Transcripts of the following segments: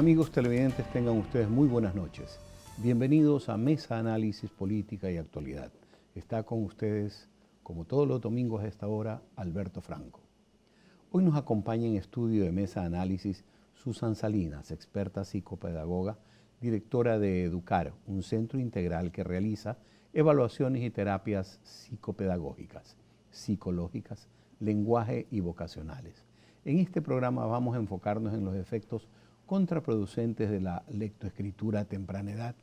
Amigos televidentes, tengan ustedes muy buenas noches. Bienvenidos a Mesa Análisis Política y Actualidad. Está con ustedes, como todos los domingos a esta hora, Alberto Franco. Hoy nos acompaña en estudio de Mesa Análisis Susan Salinas, experta psicopedagoga, directora de Educar, un centro integral que realiza evaluaciones y terapias psicopedagógicas, psicológicas, lenguaje y vocacionales. En este programa vamos a enfocarnos en los efectos contraproducentes de la lectoescritura a temprana edad,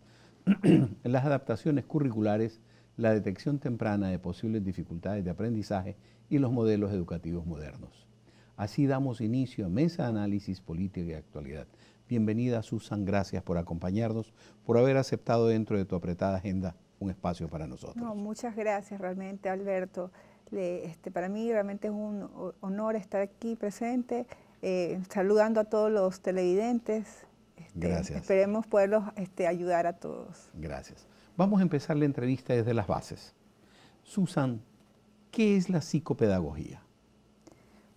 las adaptaciones curriculares, la detección temprana de posibles dificultades de aprendizaje y los modelos educativos modernos. Así damos inicio a Mesa de Análisis Política y Actualidad. Bienvenida Susan, gracias por acompañarnos, por haber aceptado dentro de tu apretada agenda un espacio para nosotros. No, muchas gracias realmente Alberto. este, para mí realmente es un honor estar aquí presente eh, saludando a todos los televidentes. Este, esperemos poderlos este, ayudar a todos. Gracias. Vamos a empezar la entrevista desde las bases. Susan, ¿qué es la psicopedagogía?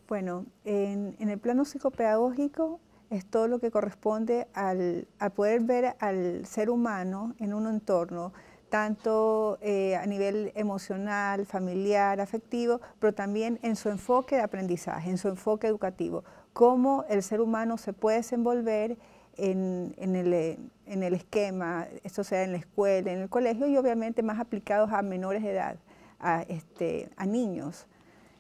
Bueno, en, el plano psicopedagógico es todo lo que corresponde al, poder ver al ser humano en un entorno tanto eh, a nivel emocional, familiar, afectivo, pero también en su enfoque de aprendizaje, en su enfoque educativo, cómo el ser humano se puede desenvolver en, eh, el, esquema, esto sea en la escuela, en el colegio y obviamente más aplicados a menores de edad, a, este, niños.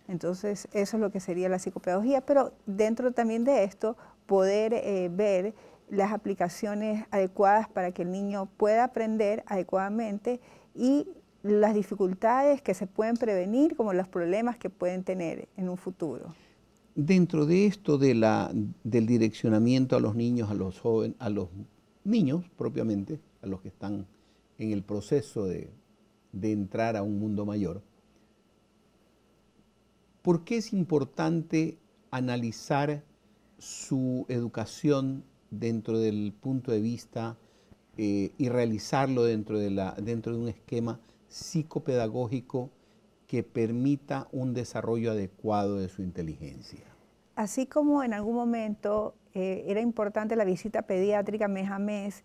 Entonces, eso es lo que sería la psicopedagogía, pero dentro también de esto, poder eh, ver las aplicaciones adecuadas para que el niño pueda aprender adecuadamente y las dificultades que se pueden prevenir, como los problemas que pueden tener en un futuro. Dentro de esto del direccionamiento a los niños, a los jóvenes, a los niños propiamente, a los que están en el proceso de, de entrar a un mundo mayor, ¿por qué es importante analizar su educación dentro del punto de vista eh, y realizarlo dentro de, la, dentro de un esquema psicopedagógico que permita un desarrollo adecuado de su inteligencia. Así como en algún momento eh, era importante la visita pediátrica mes a mes,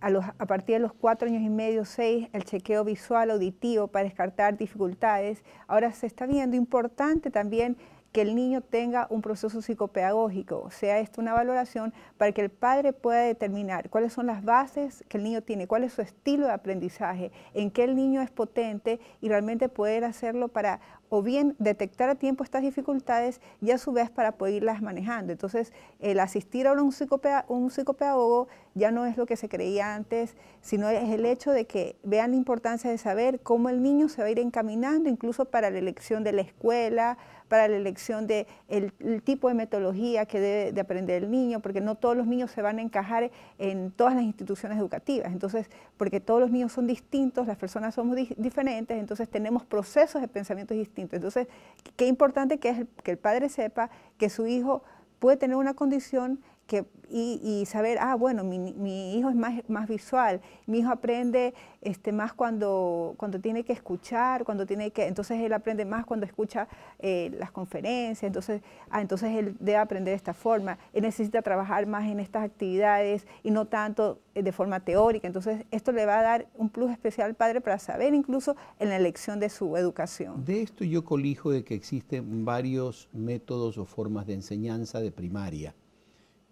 a, a, partir de los cuatro años y medio, seis, el chequeo visual, auditivo para descartar dificultades, ahora se está viendo importante también que el niño tenga un proceso psicopedagógico, o sea, esto una valoración para que el padre pueda determinar cuáles son las bases que el niño tiene, cuál es su estilo de aprendizaje, en qué el niño es potente y realmente poder hacerlo para o bien detectar a tiempo estas dificultades y a su vez para poder irlas manejando. Entonces, el asistir a un, psicopedagogo, ya no es lo que se creía antes, sino es el hecho de que vean la importancia de saber cómo el niño se va a ir encaminando, incluso para la elección de la escuela, para la elección del de el tipo de metodología que debe de aprender el niño, porque no todos los niños se van a encajar en todas las instituciones educativas. Entonces, porque todos los niños son distintos, las personas somos diferentes, entonces tenemos procesos de pensamiento distintos entonces, qué importante que que el padre sepa que su hijo puede tener una condición y, saber, ah, bueno, mi, hijo es más, más visual, mi hijo aprende este, más cuando, cuando tiene que escuchar, cuando tiene que, entonces él aprende más cuando escucha eh, las conferencias, entonces, ah, entonces él debe aprender de esta forma, él necesita trabajar más en estas actividades y no tanto eh, de forma teórica, entonces esto le va a dar un plus especial al padre para saber incluso en la elección de su educación. De esto yo colijo de que existen varios métodos o formas de enseñanza de primaria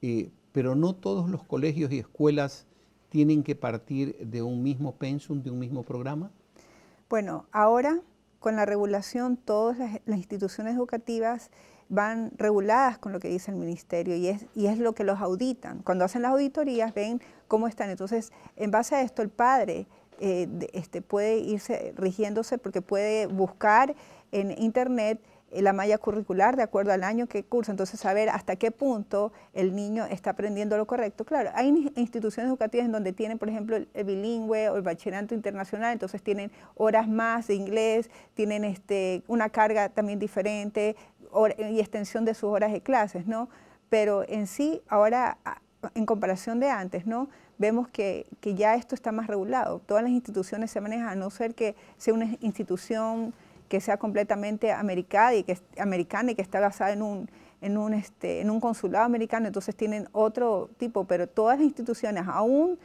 eh, pero no todos los colegios y escuelas tienen que partir de un mismo pensum, de un mismo programa. Bueno, ahora con la regulación todas las, instituciones educativas van reguladas con lo que dice el ministerio y es, y es lo que los auditan. Cuando hacen las auditorías ven cómo están. Entonces, en base a esto, el padre eh, este, puede irse rigiéndose porque puede buscar en Internet eh, la malla curricular de acuerdo al año que cursa. Entonces, saber hasta qué punto el niño está aprendiendo lo correcto. Claro, hay instituciones educativas en donde tienen, por ejemplo, el, bilingüe o el bachillerato internacional, entonces tienen horas más de inglés, tienen este, una carga también diferente y extensión de sus horas de clases, ¿no? Pero en sí, ahora, en comparación de antes, ¿no? vemos que, que ya esto está más regulado. Todas las instituciones se manejan, a no ser que sea una institución que sea completamente americana y que, americana y que está basada en un, en, un, este, en un consulado americano, entonces tienen otro tipo, pero todas las instituciones, aún,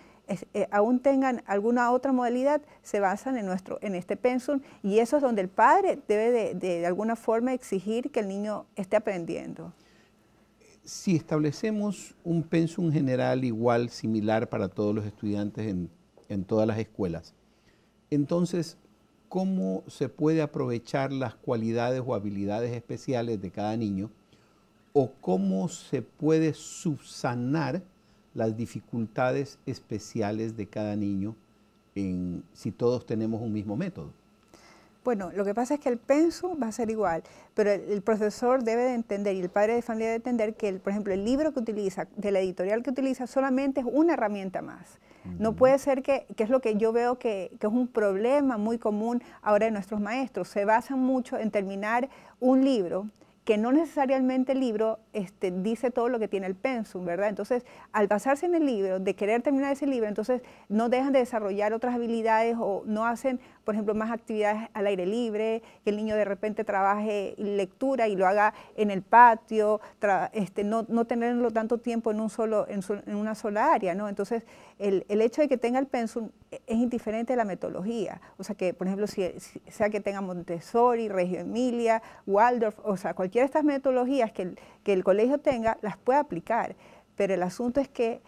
eh, aún tengan alguna otra modalidad, se basan en, nuestro, en este pensum y eso es donde el padre debe de, de, de alguna forma exigir que el niño esté aprendiendo si establecemos un pensum general igual, similar para todos los estudiantes en, en, todas las escuelas, entonces cómo se puede aprovechar las cualidades o habilidades especiales de cada niño o cómo se puede subsanar las dificultades especiales de cada niño si todos tenemos un mismo método. Bueno, lo que pasa es que el pensum va a ser igual, pero el, profesor debe de entender y el padre de familia debe entender que, por ejemplo, el libro que utiliza, de la editorial que utiliza, solamente es una herramienta más. No puede ser que, que es lo que yo veo que, es un problema muy común ahora de nuestros maestros. Se basan mucho en terminar un libro que no necesariamente el libro este, dice todo lo que tiene el pensum, ¿verdad? Entonces, al basarse en el libro, de querer terminar ese libro, entonces no dejan de desarrollar otras habilidades o no hacen por ejemplo, más actividades al aire libre, que el niño de repente trabaje lectura y lo haga en el patio, este, no, tenerlo tanto tiempo en, un solo, en, una sola área, ¿no? Entonces, el, hecho de que tenga el pensum e, es indiferente a la metodología. O sea, que, por ejemplo, si, sea que tenga Montessori, Reggio Emilia, Waldorf, o sea, cualquiera de estas metodologías que el, colegio tenga, las puede aplicar. Pero el asunto es que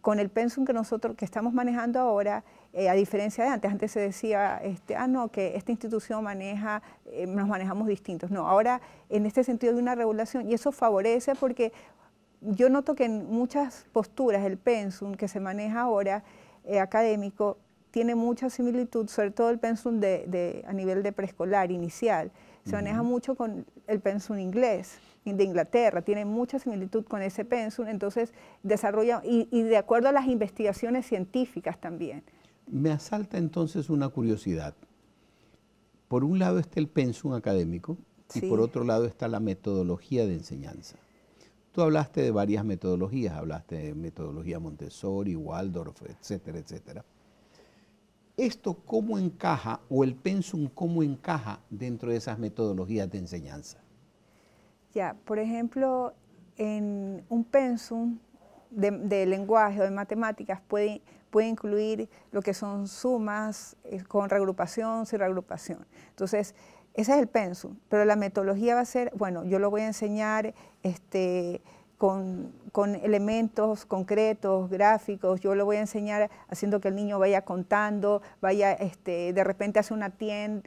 con el pensum que nosotros que estamos manejando ahora, eh, a diferencia de antes, antes se decía, este, ah, no, que esta institución maneja, eh, nos manejamos distintos. No, ahora en este sentido hay una regulación y eso favorece porque yo noto que en muchas posturas el pensum que se maneja ahora eh, académico tiene mucha similitud, sobre todo el pensum de, a nivel de preescolar, inicial. Se maneja mucho con el pensum inglés de Inglaterra, tiene mucha similitud con ese pensum, entonces desarrolla, y de acuerdo a las investigaciones científicas también. Me asalta entonces una curiosidad. Por un lado está el pensum académico y por otro lado está la metodología de enseñanza. Tú hablaste de varias metodologías, hablaste de metodología Montessori, Waldorf, etcétera, etcétera. ¿Esto cómo encaja o el pensum cómo encaja dentro de esas metodologías de enseñanza? Ya, por ejemplo, en un pensum de lenguaje o de matemáticas puede puede incluir lo que son sumas eh, con reagrupación, sin reagrupación. Entonces, ese es el pensum, pero la metodología va a ser, bueno, yo lo voy a enseñar, este, con, con, elementos concretos, gráficos. Yo lo voy a enseñar haciendo que el niño vaya contando, vaya, este, de repente hace una,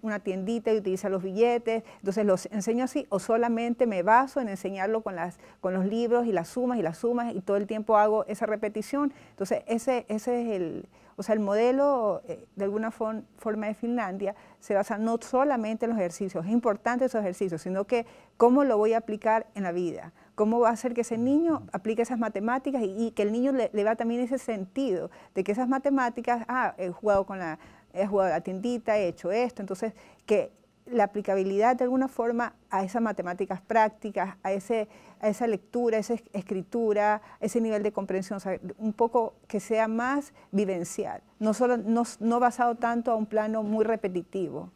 una tiendita y utiliza los billetes. Entonces los enseño así o solamente me baso en enseñarlo con, las, con los libros y las sumas y las sumas y todo el tiempo hago esa repetición. Entonces ese, ese es el o sea, el modelo eh, de alguna forma de Finlandia se basa no solamente en los ejercicios, es importante esos ejercicios, sino que cómo lo voy a aplicar en la vida, cómo va a hacer que ese niño aplique esas matemáticas y, que el niño le, va también ese sentido de que esas matemáticas, ah, he jugado con la, he jugado a tiendita, he hecho esto, entonces que la aplicabilidad de alguna forma a esas matemáticas prácticas, a, ese, a esa lectura, a esa escritura, a ese nivel de comprensión, un poco que sea más vivencial, no, solo, no, basado tanto a un plano muy repetitivo.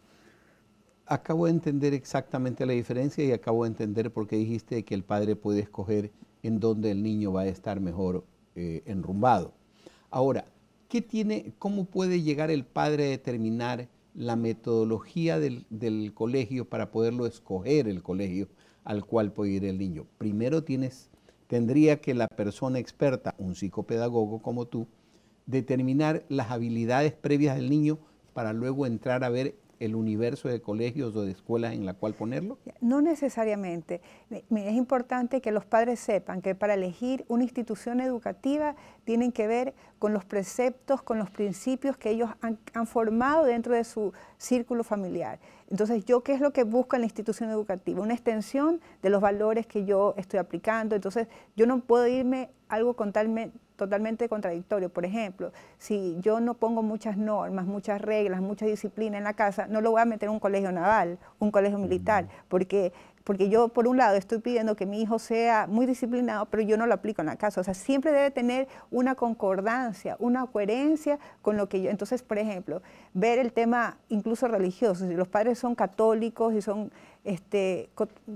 Acabo de entender exactamente la diferencia y acabo de entender por qué dijiste que el padre puede escoger en dónde el niño va a estar mejor eh, enrumbado. Ahora, ¿qué tiene, ¿cómo puede llegar el padre a determinar la metodología del, colegio para poderlo escoger el colegio al cual puede ir el niño. Primero tienes, tendría que la persona experta, un psicopedagogo como tú, determinar las habilidades previas del niño para luego entrar a ver el universo de colegios o de escuelas en la cual ponerlo? No necesariamente. Es importante que los padres sepan que para elegir una institución educativa tienen que ver con los preceptos, con los principios que ellos han, formado dentro de su círculo familiar. Entonces, ¿yo qué es lo que busca en la institución educativa? Una extensión de los valores que yo estoy aplicando. Entonces, yo no puedo irme algo con tal totalmente contradictorio. Por ejemplo, si yo no pongo muchas normas, muchas reglas, mucha disciplina en la casa, no lo voy a meter en un colegio naval, un colegio militar, porque porque yo por un lado estoy pidiendo que mi hijo sea muy disciplinado, pero yo no lo aplico en la casa. O sea, siempre debe tener una concordancia, una coherencia con lo que yo... Entonces, por ejemplo, ver el tema incluso religioso, si los padres son católicos y son este,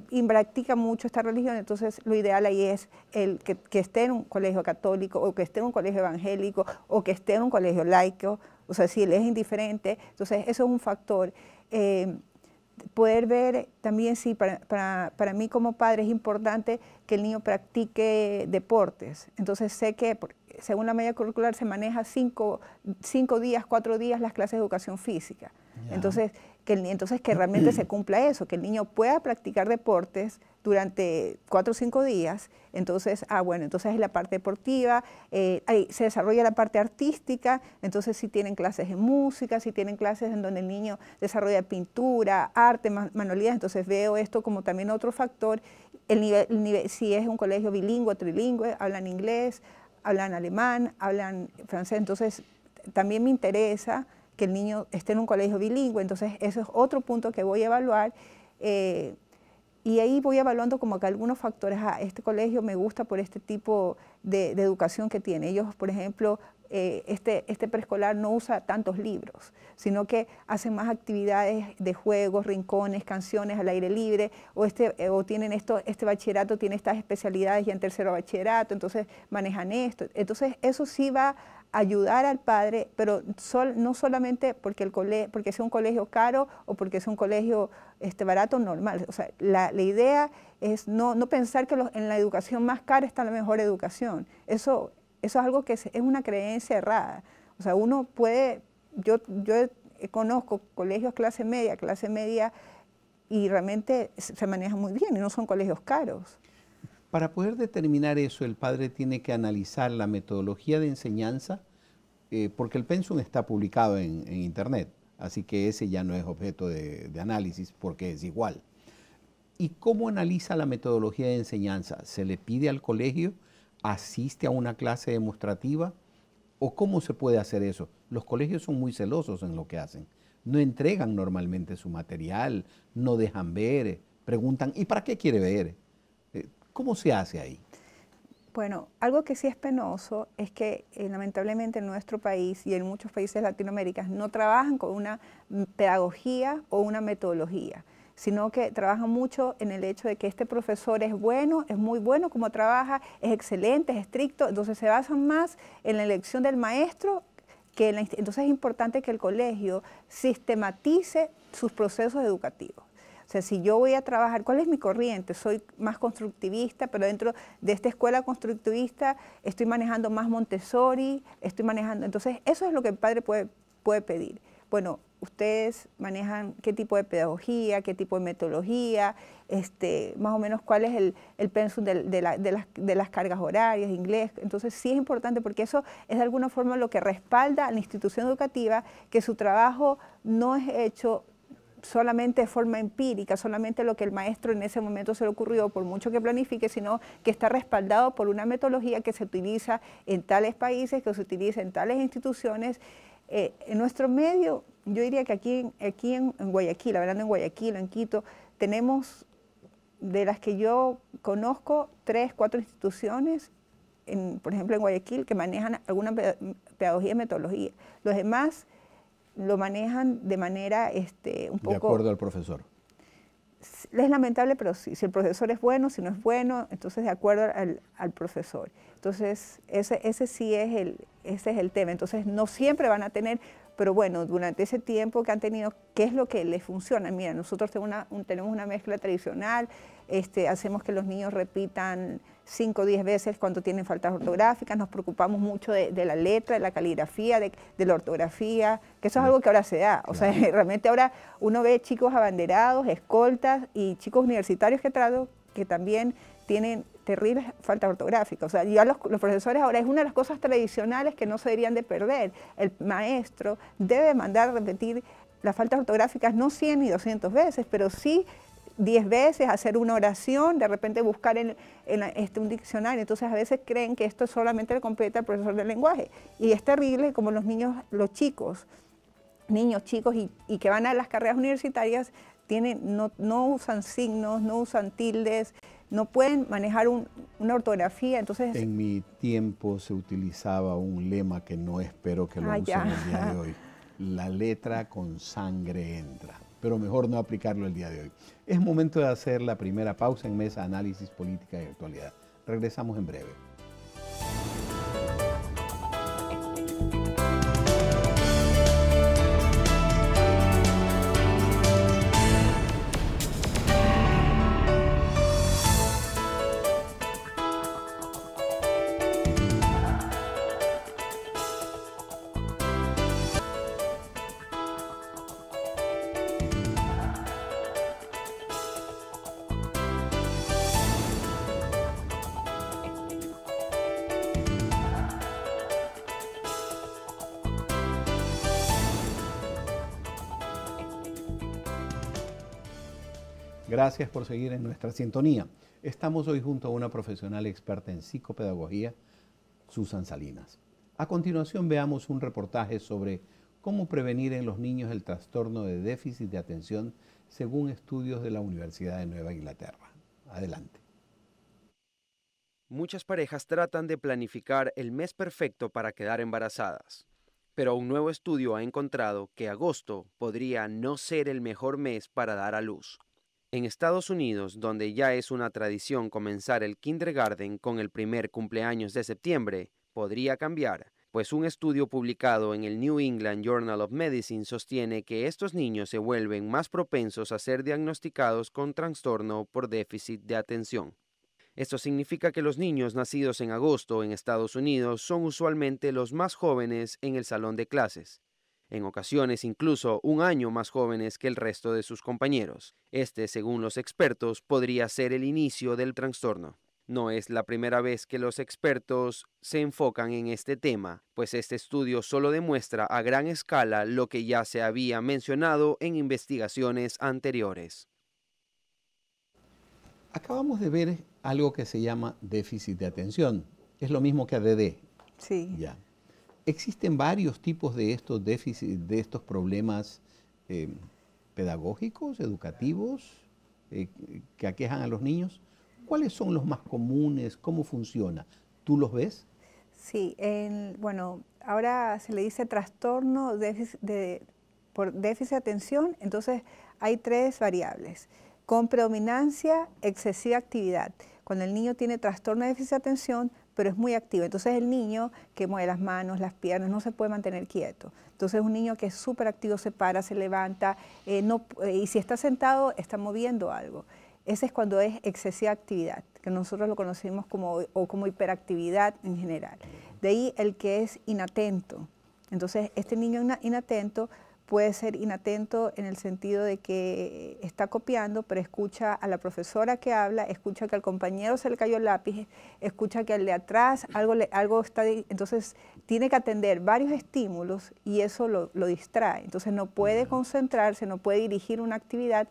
y practica mucho esta religión, entonces lo ideal ahí es el que, esté en un colegio católico o que esté en un colegio evangélico o que esté en un colegio laico, o sea, si él es indiferente, entonces eso es un factor. Eh, poder ver también, sí, para, para, para, mí como padre es importante que el niño practique deportes. Entonces sé que según la media curricular se maneja cinco, días, cuatro días las clases de educación física. Entonces que entonces que realmente se cumpla eso, que el niño pueda practicar deportes durante cuatro o cinco días, entonces, ah, bueno, entonces es la parte deportiva, eh, ahí se desarrolla la parte artística, entonces si tienen clases en música, si tienen clases en donde el niño desarrolla pintura, arte, manualidades, entonces veo esto como también otro factor, el nivel, si es un colegio bilingüe, trilingüe, hablan inglés, hablan alemán, hablan francés, entonces también me interesa que el niño esté en un colegio bilingüe. Entonces, eso es otro punto que voy a evaluar. Eh, y ahí voy evaluando como que algunos factores. a ah, este colegio me gusta por este tipo de, educación que tiene. Ellos, por ejemplo, eh, este, este preescolar no usa tantos libros, sino que hacen más actividades de juegos, rincones, canciones al aire libre, o, este, eh, o tienen esto, este bachillerato tiene estas especialidades ya en tercero bachillerato, entonces manejan esto. Entonces eso sí va ayudar al padre, pero no solamente porque, el porque sea un colegio caro o porque sea un colegio este, barato, normal. O sea, la, idea es no, pensar que en la educación más cara está la mejor educación. Eso, eso es algo que es, una creencia errada. O sea, uno puede, yo, yo conozco colegios clase media, clase media, y realmente se manejan muy bien y no son colegios caros. Para poder determinar eso, el padre tiene que analizar la metodología de enseñanza, eh, porque el pensum está publicado en, Internet, así que ese ya no es objeto de, de análisis porque es igual. ¿Y cómo analiza la metodología de enseñanza? ¿Se le pide al colegio? ¿Asiste a una clase demostrativa? ¿O cómo se puede hacer eso? Los colegios son muy celosos en lo que hacen. No entregan normalmente su material, no dejan ver, preguntan, ¿y para qué quiere ver? ¿Cómo se hace ahí? Bueno, algo que sí es penoso es que eh, lamentablemente en nuestro país y en muchos países latinoamericanos no trabajan con una pedagogía o una metodología, sino que trabajan mucho en el hecho de que este profesor es bueno, es muy bueno como trabaja, es excelente, es estricto, entonces se basan más en la elección del maestro que la, entonces es importante que el colegio sistematice sus procesos educativos. O sea, si yo voy a trabajar, ¿cuál es mi corriente? Soy más constructivista, pero dentro de esta escuela constructivista estoy manejando más Montessori, estoy manejando... Entonces, eso es lo que el padre puede, puede pedir. Bueno, ustedes manejan qué tipo de pedagogía, qué tipo de metodología, este, más o menos cuál es el, el pensum de, las, de, las, cargas horarias, inglés. Entonces sí es importante porque eso es de alguna forma lo que respalda a la institución educativa, que su trabajo no es hecho solamente de forma empírica, solamente lo que el maestro en ese momento se le ocurrió, por mucho que planifique, sino que está respaldado por una metodología que se utiliza en tales países, que se utiliza en tales instituciones. Eh, en nuestro medio, yo diría que aquí, aquí en, Guayaquil, hablando en Guayaquil, en Quito, tenemos de las que yo conozco tres, cuatro instituciones por ejemplo, en Guayaquil, que manejan alguna pedagogía y metodología. Los demás lo manejan de manera este, un poco... De acuerdo al profesor. Es lamentable, pero si, si el profesor es bueno, si no es bueno, entonces de acuerdo al, al profesor. Entonces, ese, ese sí es el, ese es el tema. Entonces, no siempre van a tener pero bueno, durante ese tiempo que han tenido, ¿qué es lo que les funciona? Mira, nosotros tenemos una, mezcla tradicional, este, hacemos que los niños repitan 5 o 10 veces cuando tienen faltas ortográficas, nos preocupamos mucho de, la letra, de la caligrafía, de, la ortografía, que eso es algo que ahora se da. O sea, realmente ahora uno ve chicos abanderados, escoltas y chicos universitarios que, trado, que también tienen terribles faltas ortográficas. O sea, ya los, profesores ahora es una de las cosas tradicionales que no se deberían de perder. El maestro debe mandar repetir las faltas ortográficas no 100 ni 200 veces, pero sí 10 veces, hacer una oración, de repente buscar en, este, un diccionario. Entonces a veces creen que esto solamente le compete al profesor del lenguaje. Y es terrible como los niños, los chicos, niños, chicos y, que van a las carreras universitarias, tienen, no usan signos, no usan tildes, no pueden manejar una ortografía, entonces... En mi tiempo se utilizaba un lema que no espero que lo ah, usen el día de hoy. La letra con sangre entra, pero mejor no aplicarlo el día de hoy. Es momento de hacer la primera pausa en Mesa Análisis Política y Actualidad. Regresamos en breve. Gracias por seguir en nuestra sintonía. Estamos hoy junto a una profesional experta en psicopedagogía, Susan Salinas. A continuación veamos un reportaje sobre cómo prevenir en los niños el trastorno de déficit de atención según estudios de la Universidad de Nueva Inglaterra. Adelante. Muchas parejas tratan de planificar el mes perfecto para quedar embarazadas, pero un nuevo estudio ha encontrado que agosto podría no ser el mejor mes para dar a luz. En Estados Unidos, donde ya es una tradición comenzar el kindergarten con el primer cumpleaños de septiembre, podría cambiar, pues un estudio publicado en el New England Journal of Medicine sostiene que estos niños se vuelven más propensos a ser diagnosticados con trastorno por déficit de atención. Esto significa que los niños nacidos en agosto en Estados Unidos son usualmente los más jóvenes en el salón de clases, en ocasiones incluso un año más jóvenes que el resto de sus compañeros. Este, según los expertos, podría ser el inicio del trastorno. No es la primera vez que los expertos se enfocan en este tema, pues este estudio solo demuestra a gran escala lo que ya se había mencionado en investigaciones anteriores. Acabamos de ver algo que se llama déficit de atención. Es lo mismo que ADD. Sí. Ya existen varios tipos de estos déficits, de estos problemas em, pedagógicos, educativos, eh, que aquejan a los niños. ¿Cuáles son los más comunes? ¿Cómo funciona? ¿Tú los ves? Sí, bueno, ahora se le dice trastorno por déficit de atención, entonces hay tres variables. Con predominancia, excesiva actividad. Cuando el niño tiene trastorno de déficit de atención, pero es muy activo. Entonces el niño que mueve las manos, las piernas, no se puede mantener quieto. Entonces un niño que es súper activo se para, se levanta, eh, no, eh, y si está sentado está moviendo algo. Ese es cuando es excesiva actividad, que nosotros lo conocemos como, como hiperactividad en general. De ahí el que es inatento. Entonces este niño inatento puede ser inatento en el sentido de que está copiando, pero escucha a la profesora que habla, escucha que al compañero se le cayó el lápiz, escucha que al de atrás algo, le, algo está... Entonces tiene que atender varios estímulos y eso lo, lo distrae. Entonces no puede concentrarse, no puede dirigir una actividad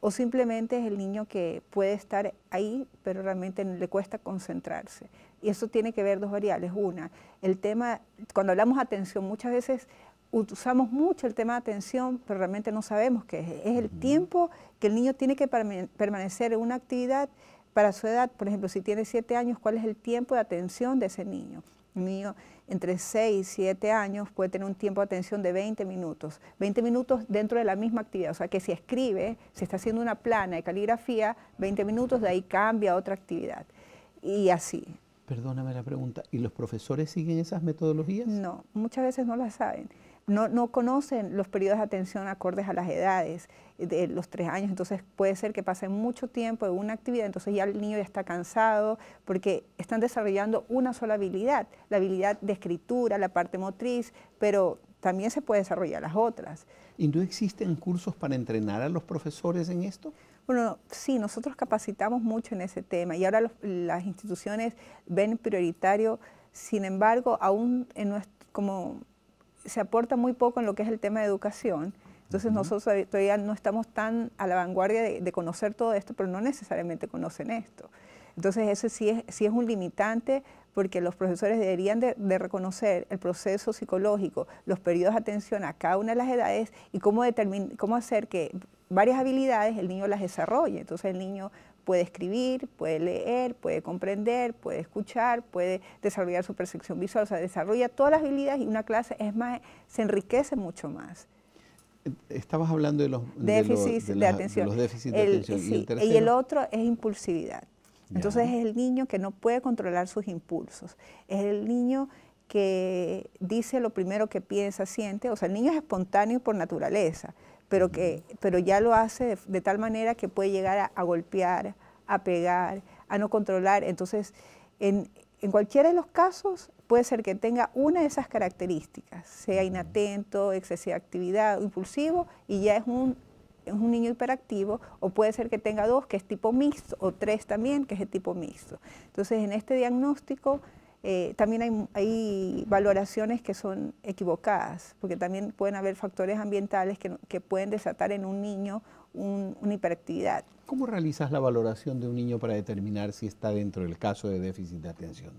o simplemente es el niño que puede estar ahí, pero realmente le cuesta concentrarse. Y eso tiene que ver dos variables. Una, el tema, cuando hablamos atención, muchas veces usamos mucho el tema de atención, pero realmente no sabemos qué es. Es el tiempo que el niño tiene que permanecer en una actividad para su edad. Por ejemplo, si tiene 7 años, ¿cuál es el tiempo de atención de ese niño? Un niño entre 6 y 7 años puede tener un tiempo de atención de 20 minutos. 20 minutos dentro de la misma actividad. O sea, que si escribe, si está haciendo una plana de caligrafía, 20 minutos, de ahí cambia a otra actividad. Y así. Perdóname la pregunta, ¿y los profesores siguen esas metodologías? No, muchas veces no las saben no, conocen los periodos de atención acordes a las edades de los tres años, entonces puede ser que pasen mucho tiempo en una actividad, entonces ya el niño ya está cansado porque están desarrollando una sola habilidad, la habilidad de escritura, la parte motriz, pero también se puede desarrollar las otras. ¿Y no existen cursos para entrenar a los profesores en esto? Bueno, sí, nosotros capacitamos mucho en ese tema y ahora las instituciones ven prioritario, sin embargo, aún en nuestro, como se aporta muy poco en lo que es el tema de educación. Entonces nosotros todavía no estamos tan a la vanguardia de, conocer todo esto, pero no necesariamente conocen esto. Entonces eso sí es, sí es un limitante porque los profesores deberían de, reconocer el proceso psicológico, los periodos de atención a cada una de las edades y cómo, cómo hacer que varias habilidades el niño las desarrolle. Entonces el niño puede escribir, puede leer, puede comprender, puede escuchar, puede desarrollar su percepción visual, o sea, desarrolla todas las habilidades y una clase es más, se enriquece mucho más. Estabas hablando de los déficits de, atención. ¿Y, el otro es impulsividad. Entonces es el niño que no puede controlar sus impulsos, es el niño que dice lo primero que piensa, siente, o sea, el niño es espontáneo por naturaleza, pero, que, pero ya lo hace de, tal manera que puede llegar a, golpear, a pegar, a no controlar. Entonces, en, en cualquiera de los casos puede ser que tenga una de esas características, sea inatento, excesiva actividad, impulsivo, y ya es un, es un niño hiperactivo, o puede ser que tenga dos, que es tipo mixto, o tres también, que es tipo mixto. Entonces, en este diagnóstico eh, también hay, valoraciones que son equivocadas, porque también pueden haber factores ambientales que, pueden desatar en un niño una hiperactividad. ¿Cómo realizas la valoración de un niño para determinar si está dentro del caso de déficit de atención?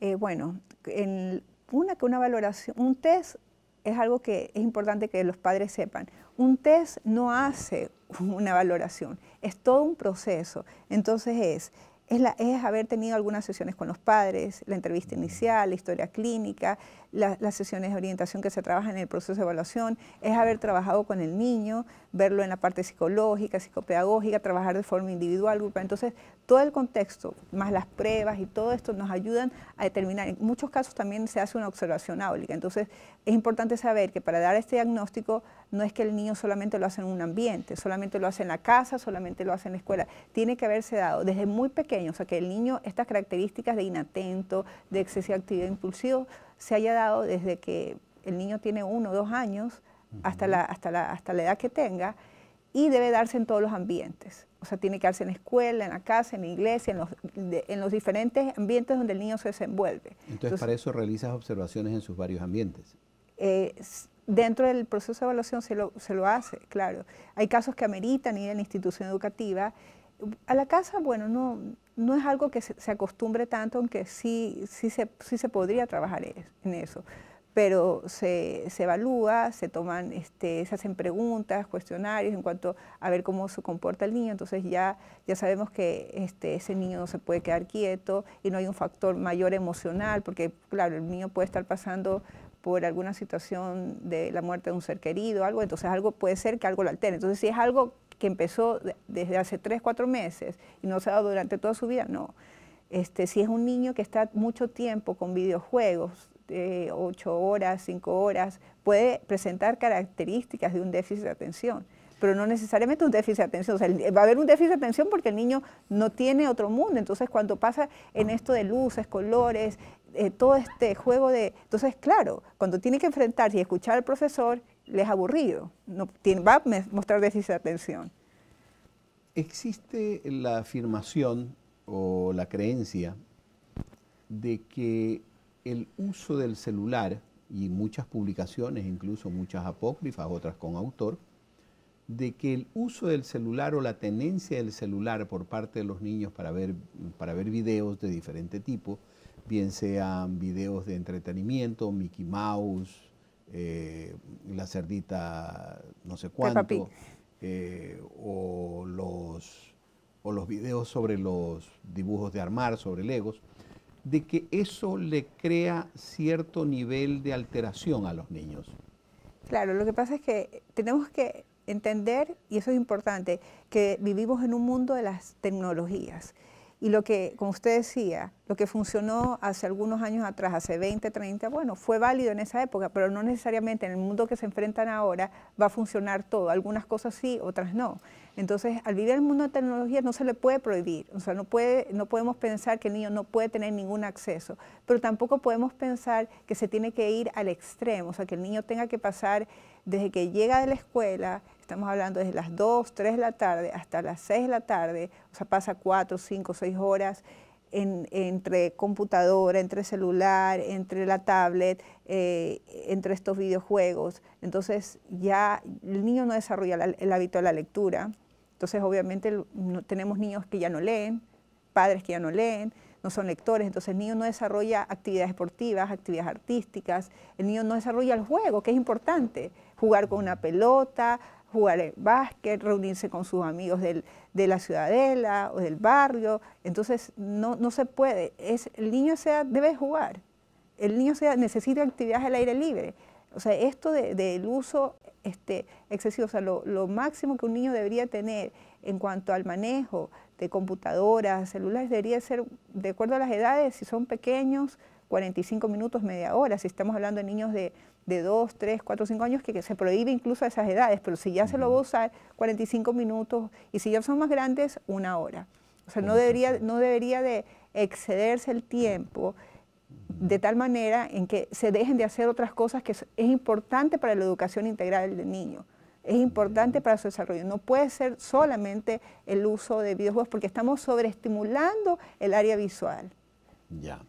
Eh, bueno, en una, una valoración, un test es algo que es importante que los padres sepan. Un test no hace una valoración, es todo un proceso. Entonces es es, haber tenido algunas sesiones con los padres, la entrevista inicial, la historia clínica, las sesiones de orientación que se trabajan en el proceso de evaluación, es haber trabajado con el niño, verlo en la parte psicológica, psicopedagógica, trabajar de forma individual, grupal. Entonces, todo el contexto, más las pruebas y todo esto nos ayudan a determinar. En muchos casos también se hace una observación áulica. Entonces, es importante saber que para dar este diagnóstico no es que el niño solamente lo hace en un ambiente, solamente lo hace en la casa, solamente lo hace en la escuela. Tiene que haberse dado desde muy pequeño, o sea, que el niño estas características de inatento, de excesiva actividad impulsiva, se haya dado desde que el niño tiene uno o dos años hasta la, hasta, hasta la edad que tenga y debe darse en todos los ambientes. O sea, tiene que darse en la escuela, en la casa, en la iglesia, en los, en los diferentes ambientes donde el niño se desenvuelve. Entonces, para eso realizas observaciones en sus varios ambientes. Eh, dentro del proceso de evaluación se lo, se lo hace, claro. Hay casos que ameritan ir a la institución educativa a la casa, bueno, no, no es algo que se, acostumbre tanto, aunque sí, sí, se, sí se podría trabajar e-, en eso. Pero se, se, evalúa, se toman, este, se hacen preguntas, cuestionarios en cuanto a ver cómo se comporta el niño. Entonces ya, ya sabemos que este, ese niño no se puede quedar quieto y no hay un factor mayor emocional, porque claro, el niño puede estar pasando por alguna situación de la muerte de un ser querido, algo, entonces algo puede ser que algo lo altere. Entonces si es algo que empezó desde hace tres, cuatro meses y no se ha dado durante toda su vida, no. Este, si es un niño que está mucho tiempo con videojuegos, de ocho horas, cinco horas, puede presentar características de un déficit de atención, pero no necesariamente un déficit de atención. O sea, va a haber un déficit de atención porque el niño no tiene otro mundo. Entonces, cuando pasa en esto de luces, colores, eh, todo este juego de... Entonces, claro, cuando tiene que enfrentarse y escuchar al profesor ¿Les aburrido, no, tiene, va a mostrar déficit de atención. Existe la afirmación o la creencia de que el uso del celular y muchas publicaciones, incluso muchas apócrifas, otras con autor, de que el uso del celular o la tenencia del celular por parte de los niños para ver, para ver videos de diferente tipo, bien sean videos de entretenimiento, Mickey Mouse, eh, la cerdita no sé cuánto, eh, o, los, o los videos sobre los dibujos de armar, sobre legos, de que eso le crea cierto nivel de alteración a los niños. Claro, lo que pasa es que tenemos que entender, y eso es importante, que vivimos en un mundo de las tecnologías. Y lo que, como usted decía, lo que funcionó hace algunos años atrás, hace 20, 30, bueno, fue válido en esa época, pero no necesariamente en el mundo que se enfrentan ahora va a funcionar todo. Algunas cosas sí, otras no. Entonces, al vivir en el mundo de tecnología no se le puede prohibir, o sea, no, puede, no podemos pensar que el niño no puede tener ningún acceso, pero tampoco podemos pensar que se tiene que ir al extremo, o sea, que el niño tenga que pasar desde que llega de la escuela, estamos hablando desde las 2, 3 de la tarde hasta las 6 de la tarde, o sea, pasa 4, 5, 6 horas entre computadora, entre celular, entre la tablet, eh, entre estos videojuegos. Entonces ya el niño no desarrolla el hábito de la lectura. Entonces obviamente tenemos niños que ya no leen, padres que ya no leen, no son lectores, entonces el niño no desarrolla actividades deportivas, actividades artísticas, el niño no desarrolla el juego, que es importante, jugar con una pelota, jugar en básquet, reunirse con sus amigos del, de la ciudadela o del barrio. Entonces, no, no se puede. Es, el niño sea, debe jugar. El niño sea, necesita actividades al aire libre. O sea, esto del uso este, excesivo, o sea, lo, máximo que un niño debería tener en cuanto al manejo de computadoras, celulares, debería ser, de acuerdo a las edades, si son pequeños, 45 minutos, media hora, si estamos hablando de niños de, 2, 3, 4, 5 años, que, se prohíbe incluso a esas edades, pero si ya se lo va a usar, 45 minutos, y si ya son más grandes, una hora. O sea, no debería, no debería de excederse el tiempo de tal manera en que se dejen de hacer otras cosas que es, es importante para la educación integral del niño es importante para su desarrollo. No puede ser solamente el uso de videojuegos porque estamos sobreestimulando el área visual. Ya.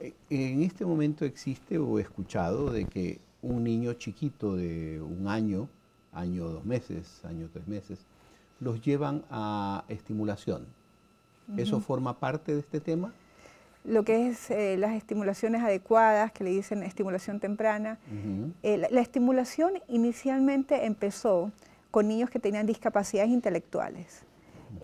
¿E-, en este momento existe o he escuchado de que un niño chiquito de un año, año dos meses, año tres meses, los llevan a estimulación. ¿Eso forma parte de este tema? Lo que es eh, las estimulaciones adecuadas, que le dicen estimulación temprana. Eh, la, estimulación inicialmente empezó con niños que tenían discapacidades intelectuales.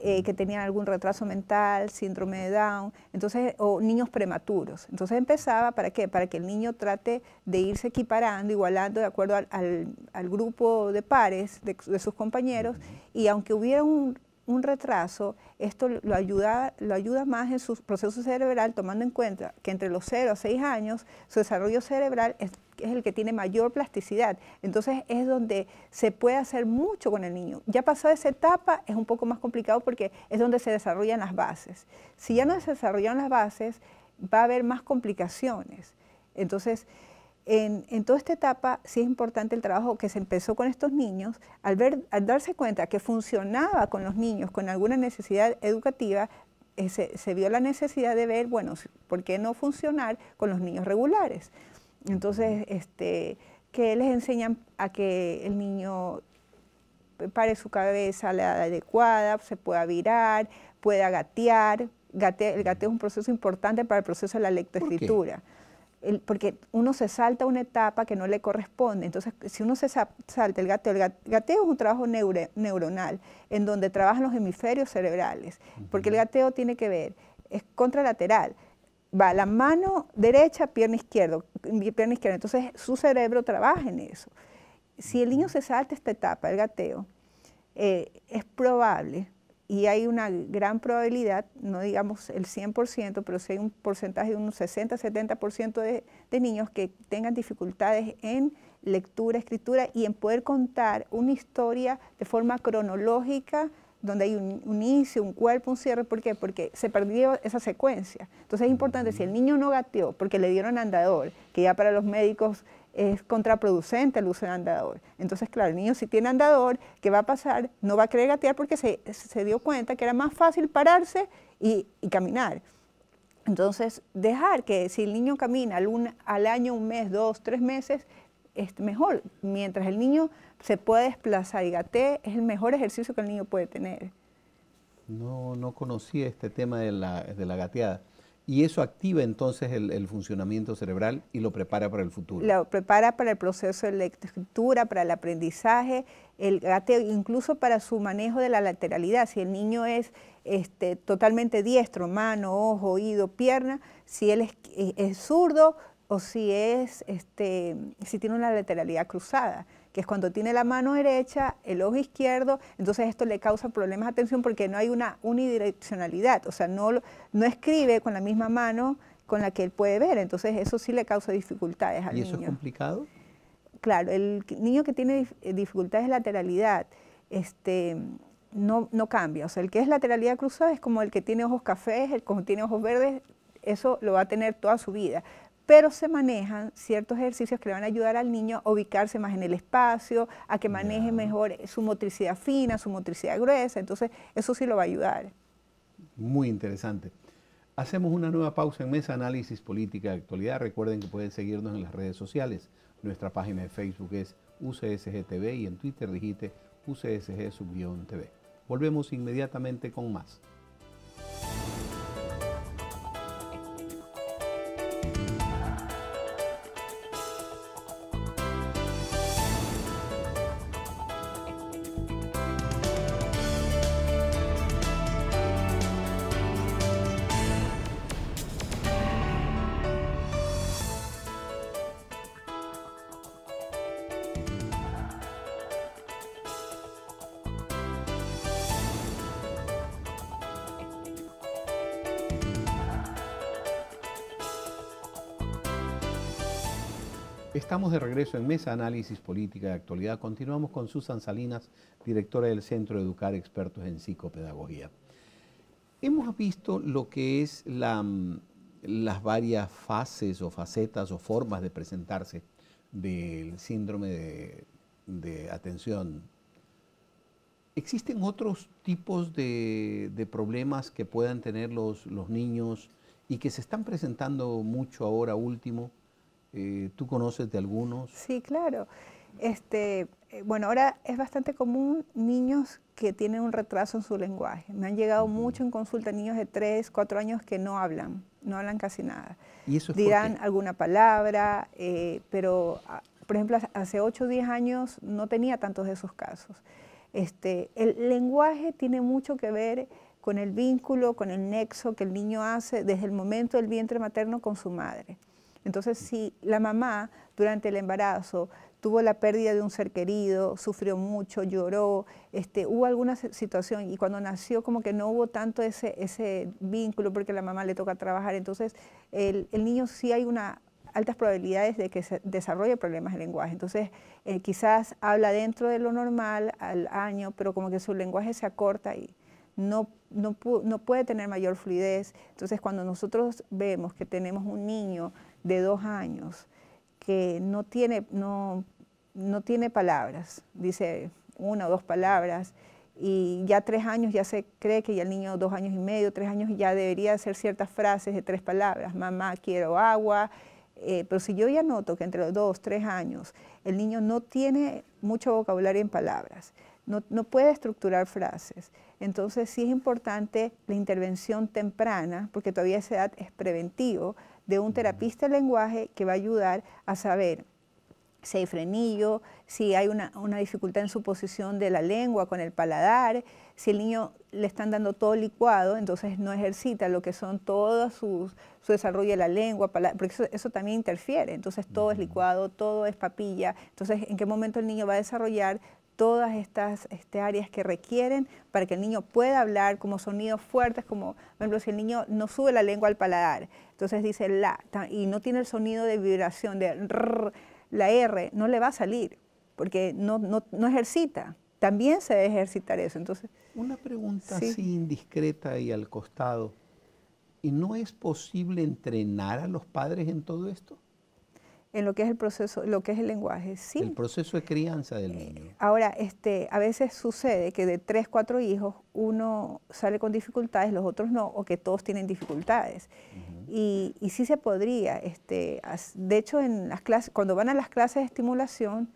Eh, que tenían algún retraso mental, síndrome de Down, entonces, o niños prematuros. Entonces empezaba, ¿para qué? Para que el niño trate de irse equiparando, igualando de acuerdo al, grupo de pares de, sus compañeros, y aunque hubiera un un retraso, esto lo ayuda, lo ayuda más en su proceso cerebral, tomando en cuenta que entre los 0 a 6 años su desarrollo cerebral es, el que tiene mayor plasticidad. Entonces es donde se puede hacer mucho con el niño. Ya pasado esa etapa es un poco más complicado porque es donde se desarrollan las bases. Si ya no se desarrollan las bases, va a haber más complicaciones. Entonces, en, toda esta etapa sí es importante el trabajo que se empezó con estos niños, al, ver, al darse cuenta que funcionaba con los niños con alguna necesidad educativa, eh, se, vio la necesidad de ver, bueno, ¿por qué no funcionar con los niños regulares? Entonces, este, que les enseñan a que el niño pare su cabeza a la edad adecuada, se pueda virar, pueda gatear. el gateo es un proceso importante para el proceso de la lectoescritura porque uno se salta una etapa que no le corresponde. Entonces, si uno se salta el gateo, el gateo es un trabajo neuronal, en donde trabajan los hemisferios cerebrales, porque el gateo tiene que ver, es contralateral, va la mano derecha, pierna izquierda, pierna izquierda. Entonces, su cerebro trabaja en eso. Si el niño se salta esta etapa, el gateo, eh, es probable y hay una gran probabilidad, no digamos el 100%, pero sí hay un porcentaje de un 60-70% de, de niños que tengan dificultades en lectura, escritura y en poder contar una historia de forma cronológica, donde hay un, un, inicio, un cuerpo, un cierre. ¿Por qué? Porque se perdió esa secuencia. Entonces es importante, si el niño no gateó porque le dieron andador, que ya para los médicos es contraproducente el uso de andador. Entonces, claro, el niño si tiene andador, ¿qué va a pasar? No va a querer gatear porque se, dio cuenta que era más fácil pararse y, caminar. Entonces, dejar que si el niño camina al, al año, un mes, dos, tres meses, es mejor. Mientras el niño se pueda desplazar y gatee, es el mejor ejercicio que el niño puede tener. No, no conocía este tema de la gateada y eso activa entonces el, funcionamiento cerebral y lo prepara para el futuro. Lo prepara para el proceso de lectura, para el aprendizaje, el incluso para su manejo de la lateralidad. Si el niño es este, totalmente diestro, mano, ojo, oído, pierna, si él es, zurdo o si es, este, si tiene una lateralidad cruzada que es cuando tiene la mano derecha, el ojo izquierdo, entonces esto le causa problemas de atención porque no hay una unidireccionalidad, o sea, no, no escribe con la misma mano con la que él puede ver, entonces eso sí le causa dificultades al niño. ¿Y eso es complicado? Claro, el niño que tiene eh, dificultades de lateralidad, este, no, no, cambia. O sea, el que es lateralidad cruzada es como el que tiene ojos cafés, el que tiene ojos verdes, eso lo va a tener toda su vida pero se manejan ciertos ejercicios que le van a ayudar al niño a ubicarse más en el espacio, a que maneje mejor eh, su motricidad fina, su motricidad gruesa, entonces eso sí lo va a ayudar. Muy interesante. Hacemos una nueva pausa en Mesa Análisis Política de Actualidad. Recuerden que pueden seguirnos en las redes sociales. Nuestra página de Facebook es UCSGTV y en Twitter digite UCSG-TV. Volvemos inmediatamente con más. en Mesa, Análisis Política de Actualidad. Continuamos con Susan Salinas, directora del Centro de Educar Expertos en Psicopedagogía. Hemos visto lo que es mm, las varias fases o facetas o formas de presentarse del síndrome de, atención. ¿Existen otros tipos de, problemas que puedan tener los niños y que se están presentando mucho ahora último? Eh, ¿Tú conoces de algunos? Sí, claro. Este, eh, bueno, ahora es bastante común niños que tienen un retraso en su lenguaje. Me han llegado mucho en consulta niños de 3, 4 años que no hablan, no hablan casi nada. Dirán alguna palabra, eh, pero ah, por ejemplo, hace 8 o 10 años no tenía tantos de esos casos. Este, el lenguaje tiene mucho que ver con el vínculo, con el nexo que el niño hace desde el momento del vientre materno con su madre. Entonces, si la mamá durante el embarazo tuvo la pérdida de un ser querido, sufrió mucho, lloró, este, hubo alguna situación y cuando nació como que no hubo tanto ese, vínculo porque la mamá le toca trabajar, entonces el, niño sí hay una altas probabilidades de que se desarrolle problemas de lenguaje. Entonces, eh, quizás habla dentro de lo normal al año, pero como que su lenguaje se acorta y, no, no, puede tener mayor fluidez. Entonces, cuando nosotros vemos que tenemos un niño de dos años que no tiene, no, tiene palabras, dice una o dos palabras, y ya tres años ya se cree que ya el niño dos años y medio, tres años ya debería hacer ciertas frases de tres palabras, mamá quiero agua, eh, pero si yo ya noto que entre los dos, tres años el niño no tiene mucho vocabulario en palabras, no, puede estructurar frases, entonces sí es importante la intervención temprana, porque todavía esa edad es preventivo, de un terapista de lenguaje que va a ayudar a saber si hay frenillo, si hay una, dificultad en su posición de la lengua con el paladar, si el niño le están dando todo licuado, entonces no ejercita lo que son todo su, su desarrollo de la lengua, porque eso, también interfiere, entonces todo es licuado, todo es papilla, entonces en qué momento el niño va a desarrollar todas estas este, áreas que requieren para que el niño pueda hablar como sonidos fuertes, como por ejemplo si el niño no sube la lengua al paladar, entonces dice la y no tiene el sonido de vibración de la R, no le va a salir porque no, no, ejercita. También se debe ejercitar eso. Entonces, Una pregunta así indiscreta y al costado. ¿Y no es posible entrenar a los padres en todo esto? en lo que es el proceso, lo que es el lenguaje. Sí. El proceso de crianza del niño. Eh, ahora, este, a veces sucede que de tres, cuatro hijos, uno sale con dificultades, los otros no, o que todos tienen dificultades. y, y, sí se podría. Este, de hecho, en las clases, cuando van a las clases de estimulación,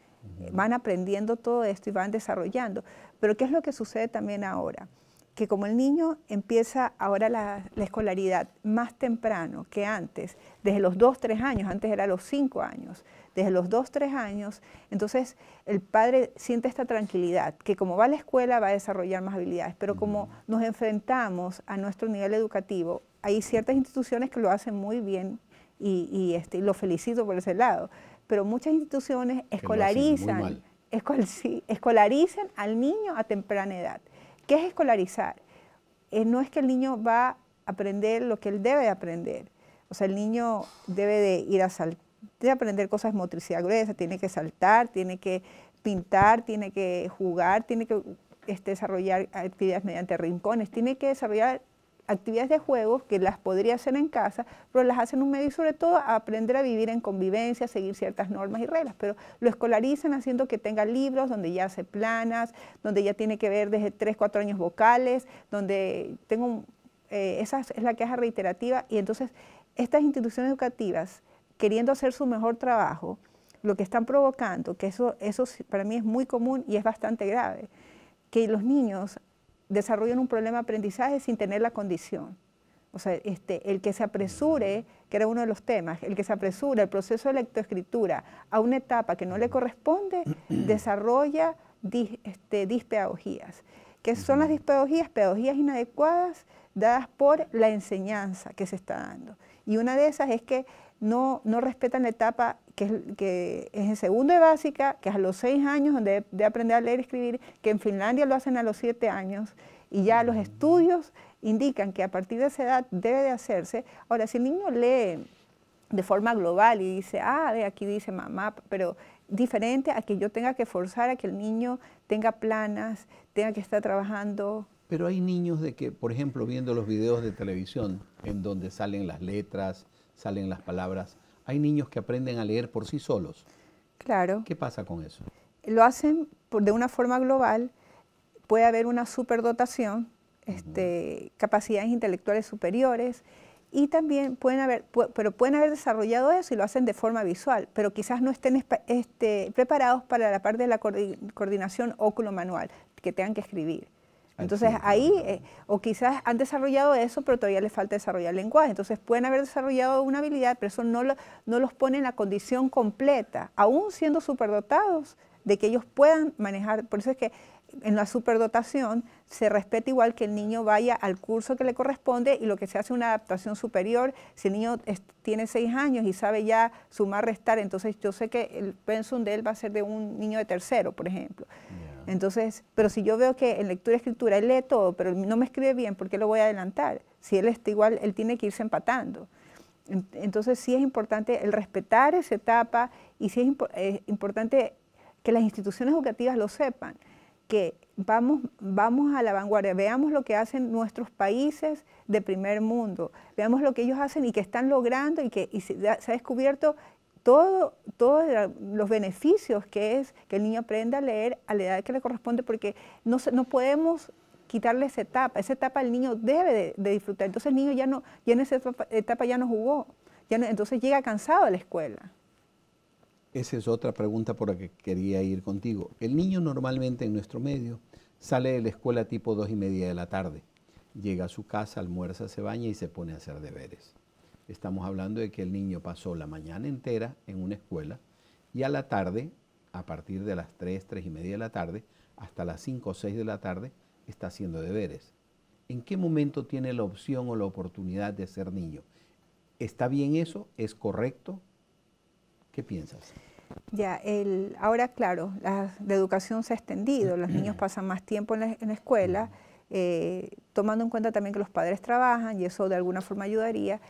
van aprendiendo todo esto y van desarrollando. Pero ¿qué es lo que sucede también ahora? que como el niño empieza ahora la, escolaridad más temprano que antes, desde los 2, 3 años, antes era los 5 años, desde los 2, 3 años, entonces el padre siente esta tranquilidad, que como va a la escuela va a desarrollar más habilidades, pero como nos enfrentamos a nuestro nivel educativo, hay ciertas instituciones que lo hacen muy bien y, este, lo felicito por ese lado, pero muchas instituciones escolarizan al niño a temprana edad. ¿Qué es escolarizar? Eh, no es que el niño va a aprender lo que él debe aprender. O sea, el niño debe de ir a saltar, aprender cosas de motricidad gruesa, tiene que saltar, tiene que pintar, tiene que jugar, tiene que este, desarrollar actividades mediante rincones, tiene que desarrollar actividades de juegos que las podría hacer en casa, pero las hacen un medio y sobre todo a aprender a vivir en convivencia, seguir ciertas normas y reglas, pero lo escolarizan haciendo que tenga libros donde ya hace planas, donde ya tiene que ver desde 3, 4 años vocales, donde tengo, eh, esa es la queja reiterativa y entonces estas instituciones educativas queriendo hacer su mejor trabajo, lo que están provocando, que eso, eso para mí es muy común y es bastante grave, que los niños desarrollan un problema de aprendizaje sin tener la condición. O sea, este, el que se apresure, que era uno de los temas, el que se apresura el proceso de lectoescritura a una etapa que no le corresponde, desarrolla este, dispedagogías. ¿Qué son las dispedagogías? Pedagogías inadecuadas dadas por la enseñanza que se está dando. Y una de esas es que no, respetan la etapa que es, que es en segundo de básica, que es a los seis años donde de aprender a leer y escribir, que en Finlandia lo hacen a los siete años y ya los mm. estudios indican que a partir de esa edad debe de hacerse. Ahora, si el niño lee de forma global y dice, ah, de aquí dice mamá, pero diferente a que yo tenga que forzar a que el niño tenga planas, tenga que estar trabajando. Pero hay niños de que, por ejemplo, viendo los videos de televisión en donde salen las letras, salen las palabras. Hay niños que aprenden a leer por sí solos. Claro. ¿Qué pasa con eso? Lo hacen por, de una forma global. Puede haber una superdotación, este, capacidades intelectuales superiores y también pueden haber, pero pueden haber desarrollado eso y lo hacen de forma visual, pero quizás no estén este, preparados para la parte de la coordinación óculo-manual, que tengan que escribir. Entonces ahí, eh, o quizás han desarrollado eso, pero todavía les falta desarrollar lenguaje. Entonces pueden haber desarrollado una habilidad, pero eso no, no los pone en la condición completa, aún siendo superdotados, de que ellos puedan manejar. Por eso es que en la superdotación se respeta igual que el niño vaya al curso que le corresponde y lo que se hace es una adaptación superior. Si el niño tiene seis años y sabe ya sumar, restar, entonces yo sé que el pensum de él va a ser de un niño de tercero, por ejemplo. Entonces, pero si yo veo que en lectura y escritura él lee todo, pero no me escribe bien, ¿por qué lo voy a adelantar? Si él está igual, él tiene que irse empatando. Entonces sí es importante el respetar esa etapa y sí es, eh, importante que las instituciones educativas lo sepan, que vamos, vamos a la vanguardia, veamos lo que hacen nuestros países de primer mundo, veamos lo que ellos hacen y que están logrando y que se ha descubierto todos los beneficios que es que el niño aprenda a leer a la edad que le corresponde, porque no, podemos quitarle esa etapa. Esa etapa el niño debe de, disfrutar. Entonces el niño ya no, ya en esa etapa, ya no jugó. Ya entonces llega cansado a la escuela. Esa es otra pregunta por la que quería ir contigo. El niño normalmente en nuestro medio sale de la escuela tipo dos y media de la tarde. Llega a su casa, almuerza, se baña y se pone a hacer deberes. Estamos hablando de que el niño pasó la mañana entera en una escuela y a la tarde, a partir de las 3, 3 y media de la tarde, hasta las 5 o 6 de la tarde, está haciendo deberes. ¿En qué momento tiene la opción o la oportunidad de ser niño? ¿Está bien eso? ¿Es correcto? ¿Qué piensas? Ya, ahora claro, la, educación se ha extendido, los niños pasan más tiempo en la, escuela, eh, tomando en cuenta también que los padres trabajan y eso de alguna forma ayudaría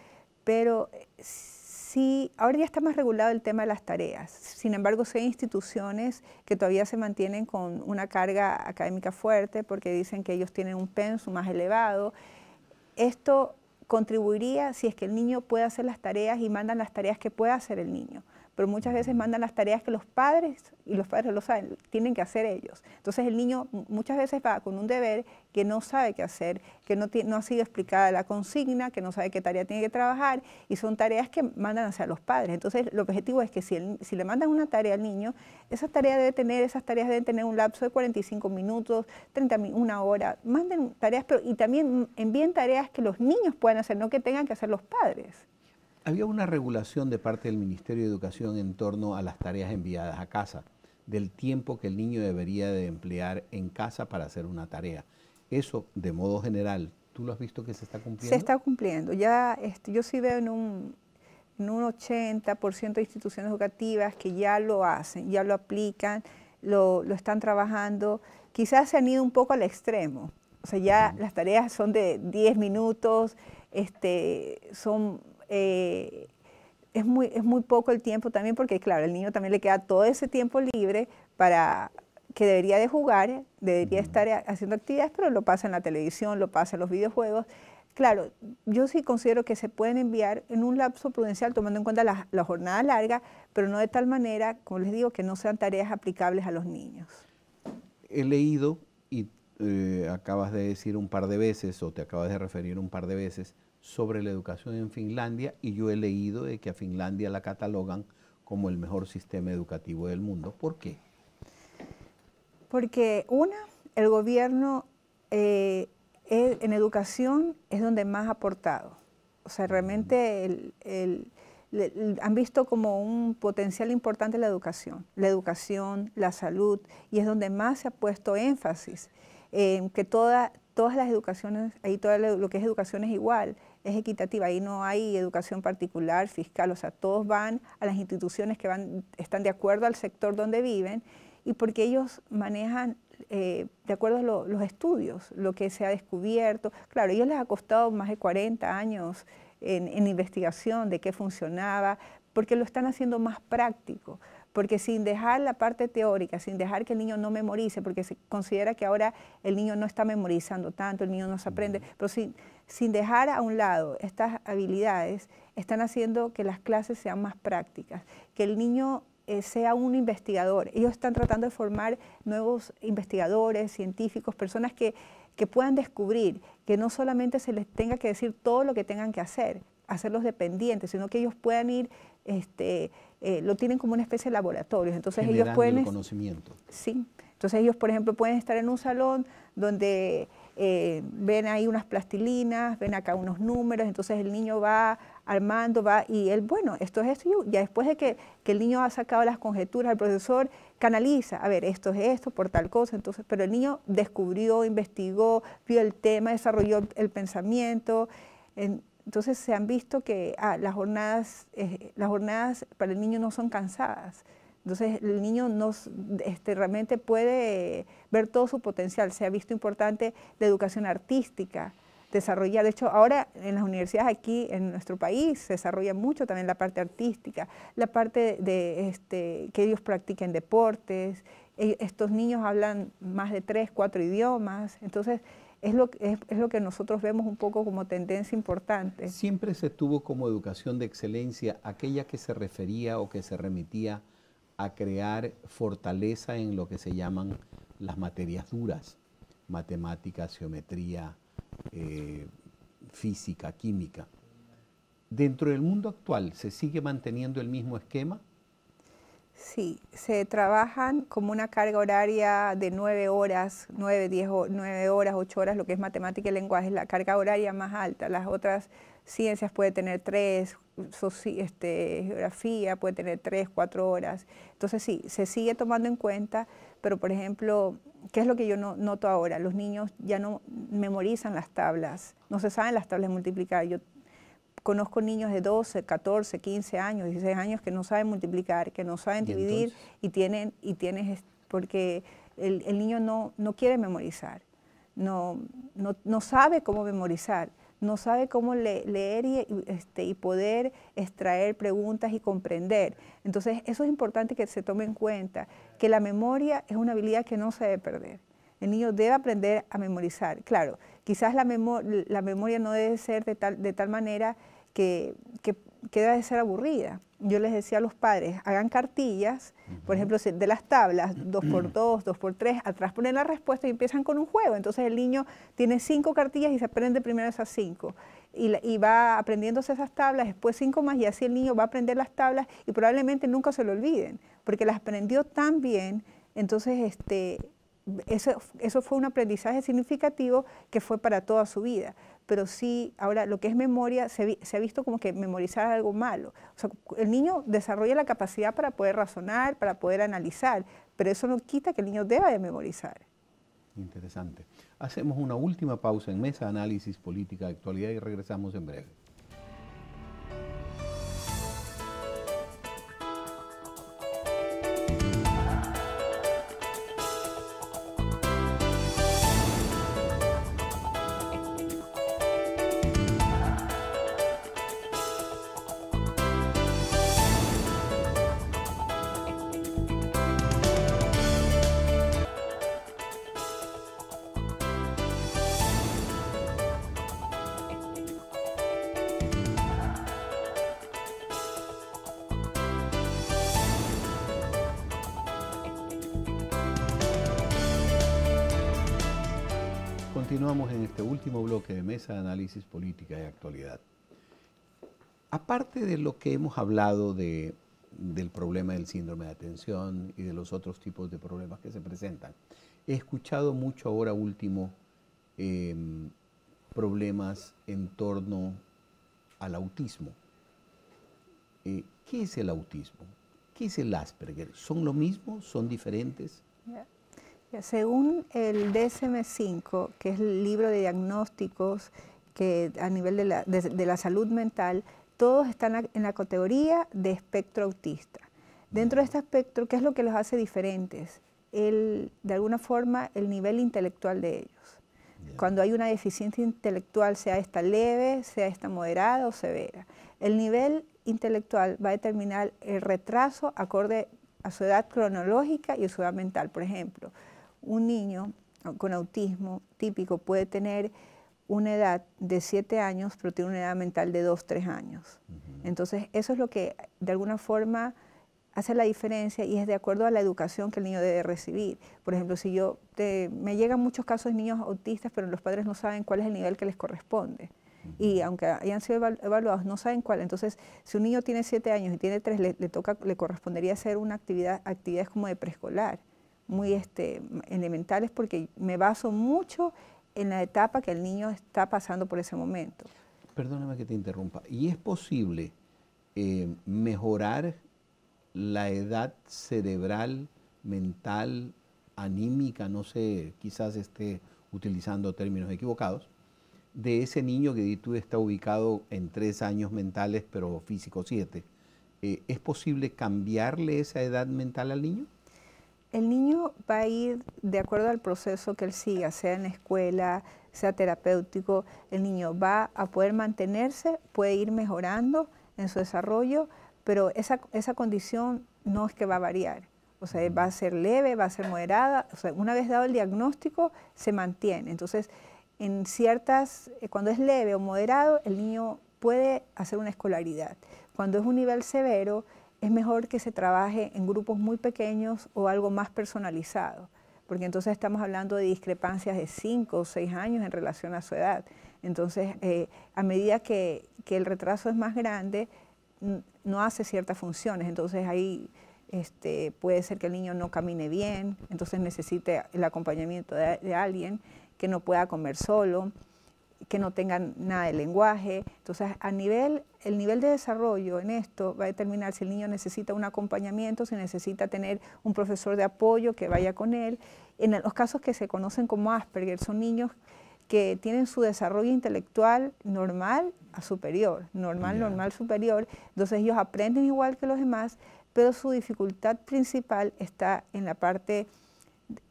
pero eh, sí, ahora ya está más regulado el tema de las tareas. Sin embargo, si hay instituciones que todavía se mantienen con una carga académica fuerte porque dicen que ellos tienen un pensum más elevado. Esto contribuiría si es que el niño puede hacer las tareas y mandan las tareas que pueda hacer el niño pero muchas veces mandan las tareas que los padres, y los padres lo saben, tienen que hacer ellos. Entonces el niño muchas veces va con un deber que no sabe qué hacer, que no, no ha sido explicada la consigna, que no sabe qué tarea tiene que trabajar, y son tareas que mandan hacia los padres. Entonces el objetivo es que si, le mandan una tarea al niño, esa tarea debe tener, esas tareas deben tener un lapso de 45 minutos, 30 una hora, manden tareas, pero, y también envíen tareas que los niños puedan hacer, no que tengan que hacer los padres había una regulación de parte del Ministerio de Educación en torno a las tareas enviadas a casa, del tiempo que el niño debería de emplear en casa para hacer una tarea. Eso, de modo general, ¿tú lo has visto que se está cumpliendo? Se está cumpliendo. Ya este, yo sí veo en un, en un 80% de instituciones educativas que ya lo hacen, ya lo aplican, lo, están trabajando. Quizás se han ido un poco al extremo. O sea, ya las tareas son de 10 minutos, este, son eh, es, muy, es muy poco el tiempo también, porque claro, el niño también le queda todo ese tiempo libre para que debería de jugar, debería estar eh, haciendo actividades, pero lo pasa en la televisión, lo pasa en los videojuegos. Claro, yo sí considero que se pueden enviar en un lapso prudencial, tomando en cuenta la, jornada larga, pero no de tal manera, como les digo, que no sean tareas aplicables a los niños. He leído, y eh, acabas de decir un par de veces, o te acabas de referir un par de veces, sobre la educación en Finlandia y yo he leído de que a Finlandia la catalogan como el mejor sistema educativo del mundo. ¿Por qué? Porque una, el gobierno eh, en educación es donde más ha aportado. O sea, realmente han visto como un potencial importante la educación, la educación, la salud, y es donde más se ha puesto énfasis, que toda, todas las educaciones, ahí todo lo que es educación es igual, es equitativa, ahí no hay educación particular, fiscal, o sea, todos van a las instituciones que van, están de acuerdo al sector donde viven y porque ellos manejan eh, de acuerdo a los estudios, lo que se ha descubierto. Claro, ellos les ha costado más de 40 años en investigación de qué funcionaba, porque lo están haciendo más práctico porque sin dejar la parte teórica, sin dejar que el niño no memorice, porque se considera que ahora el niño no está memorizando tanto, el niño no se aprende, pero sin, sin dejar a un lado estas habilidades, están haciendo que las clases sean más prácticas, que el niño eh, sea un investigador. Ellos están tratando de formar nuevos investigadores, científicos, personas que, puedan descubrir, que no solamente se les tenga que decir todo lo que tengan que hacer, hacerlos dependientes, sino que ellos puedan ir este, eh, lo tienen como una especie de laboratorio. Entonces ellos pueden... conocimiento. Sí. Entonces ellos, por ejemplo, pueden estar en un salón donde eh, ven ahí unas plastilinas, ven acá unos números, entonces el niño va armando, va, y él, bueno, esto es esto, ya después de que, que, el niño ha sacado las conjeturas, el profesor canaliza, a ver, esto es esto, por tal cosa, entonces, pero el niño descubrió, investigó, vio el tema, desarrolló el pensamiento, en, entonces se han visto que ah, las, jornadas, eh, las jornadas para el niño no son cansadas. Entonces el niño no este, realmente puede ver todo su potencial. Se ha visto importante la educación artística, desarrollar. De hecho, ahora en las universidades aquí en nuestro país se desarrolla mucho también la parte artística, la parte de este, que ellos practiquen deportes. Eh, estos niños hablan más de tres, cuatro idiomas. Entonces es lo, que nosotros vemos un poco como tendencia importante. Siempre se tuvo como educación de excelencia aquella que se refería o que se remitía a crear fortaleza en lo que se llaman las materias duras, matemáticas, geometría, eh, física, química. Dentro del mundo actual, ¿se sigue manteniendo el mismo esquema? Sí, se trabajan como una carga horaria de nueve horas, 9, 10, nueve horas, 8 horas, lo que es matemática y lenguaje, la carga horaria más alta. Las otras ciencias puede tener 3, este, geografía puede tener tres, cuatro horas. Entonces sí, se sigue tomando en cuenta, pero por ejemplo, ¿qué es lo que yo noto ahora? Los niños ya no memorizan las tablas, no se saben las tablas multiplicadas, multiplicar. Yo Conozco niños de 12, 14, 15 años, 16 años que no saben multiplicar, que no saben dividir y tienen, y tienes, porque el, niño no, no quiere memorizar, no, no, sabe cómo memorizar no sabe cómo leer y, este, y, poder extraer preguntas y comprender. Entonces, eso es importante que se tome en cuenta, que la memoria es una habilidad que no se debe perder. El niño debe aprender a memorizar. Claro, quizás la, la memoria no debe ser de tal, de tal manera que, que, de ser aburrida. Yo les decía a los padres, hagan cartillas, por ejemplo, de las tablas, dos por dos, dos por tres, atrás ponen la respuesta y empiezan con un juego. Entonces el niño tiene cinco cartillas y se aprende primero esas cinco. Y, va aprendiéndose esas tablas, después cinco más, y así el niño va a aprender las tablas y probablemente nunca se lo olviden, porque las aprendió tan bien, entonces este, eso, eso fue un aprendizaje significativo que fue para toda su vida pero sí, ahora lo que es memoria se, ha visto como que memorizar algo malo. O sea, el niño desarrolla la capacidad para poder razonar, para poder analizar, pero eso no quita que el niño deba de memorizar. Interesante. Hacemos una última pausa en Mesa Análisis Política de Actualidad y regresamos en breve. esa análisis política de actualidad. Aparte de lo que hemos hablado del problema del síndrome de atención y de los otros tipos de problemas que se presentan, he escuchado mucho ahora último em, problemas en torno al autismo. Eh, ¿Qué es el autismo? ¿Qué es el Asperger? ¿Son lo mismo? ¿Son diferentes? Según el DSM-5, que es el libro de diagnósticos que a nivel de la, de, la salud mental, todos están en la categoría de espectro autista. Dentro de este espectro, ¿qué es lo que los hace diferentes? El, de alguna forma, el nivel intelectual de ellos. Cuando hay una deficiencia intelectual, sea esta leve, sea esta moderada o severa. El nivel intelectual va a determinar el retraso acorde a su edad cronológica y a su edad mental. Por ejemplo, un niño con autismo típico puede tener una edad de 7 años, pero tiene una edad mental de 2, 3 años. Entonces, eso es lo que de alguna forma hace la diferencia y es de acuerdo a la educación que el niño debe recibir. Por ejemplo, si yo me llegan muchos casos de niños autistas, pero los padres no saben cuál es el nivel que les corresponde. Y aunque hayan sido evaluados, no saben cuál. Entonces, si un niño tiene 7 años y tiene 3, le, toca, le correspondería hacer una actividad, actividades como de preescolar muy este, elementales porque me baso mucho en la etapa que el niño está pasando por ese momento. Perdóname que te interrumpa. ¿Y es posible eh, mejorar la edad cerebral, mental, anímica, no sé, quizás esté utilizando términos equivocados, de ese niño que tú está ubicado en tres años mentales, pero físico siete? Eh, ¿Es posible cambiarle esa edad mental al niño? el niño va a ir de acuerdo al proceso que él siga, sea en la escuela, sea terapéutico, el niño va a poder mantenerse, puede ir mejorando en su desarrollo, pero esa, esa condición no es que va a variar. O sea, va a ser leve, va a ser moderada. O sea, una vez dado el diagnóstico, se mantiene. Entonces, en ciertas, eh, cuando es leve o moderado, el niño puede hacer una escolaridad. Cuando es un nivel severo, es mejor que se trabaje en grupos muy pequeños o algo más personalizado, porque entonces estamos hablando de discrepancias de 5 o 6 años en relación a su edad. Entonces, eh, a medida que, el retraso es más grande, no hace ciertas funciones, entonces ahí este, puede ser que el niño no camine bien, entonces necesite el acompañamiento de alguien, que no pueda comer solo, que no tengan nada de lenguaje. Entonces, a nivel, el nivel de desarrollo en esto va a determinar si el niño necesita un acompañamiento, si necesita tener un profesor de apoyo que vaya con él. En los casos que se conocen como Asperger, son niños que tienen su desarrollo intelectual normal a superior, normal, normal, superior. Entonces ellos aprenden igual que los demás, pero su dificultad principal está en la parte,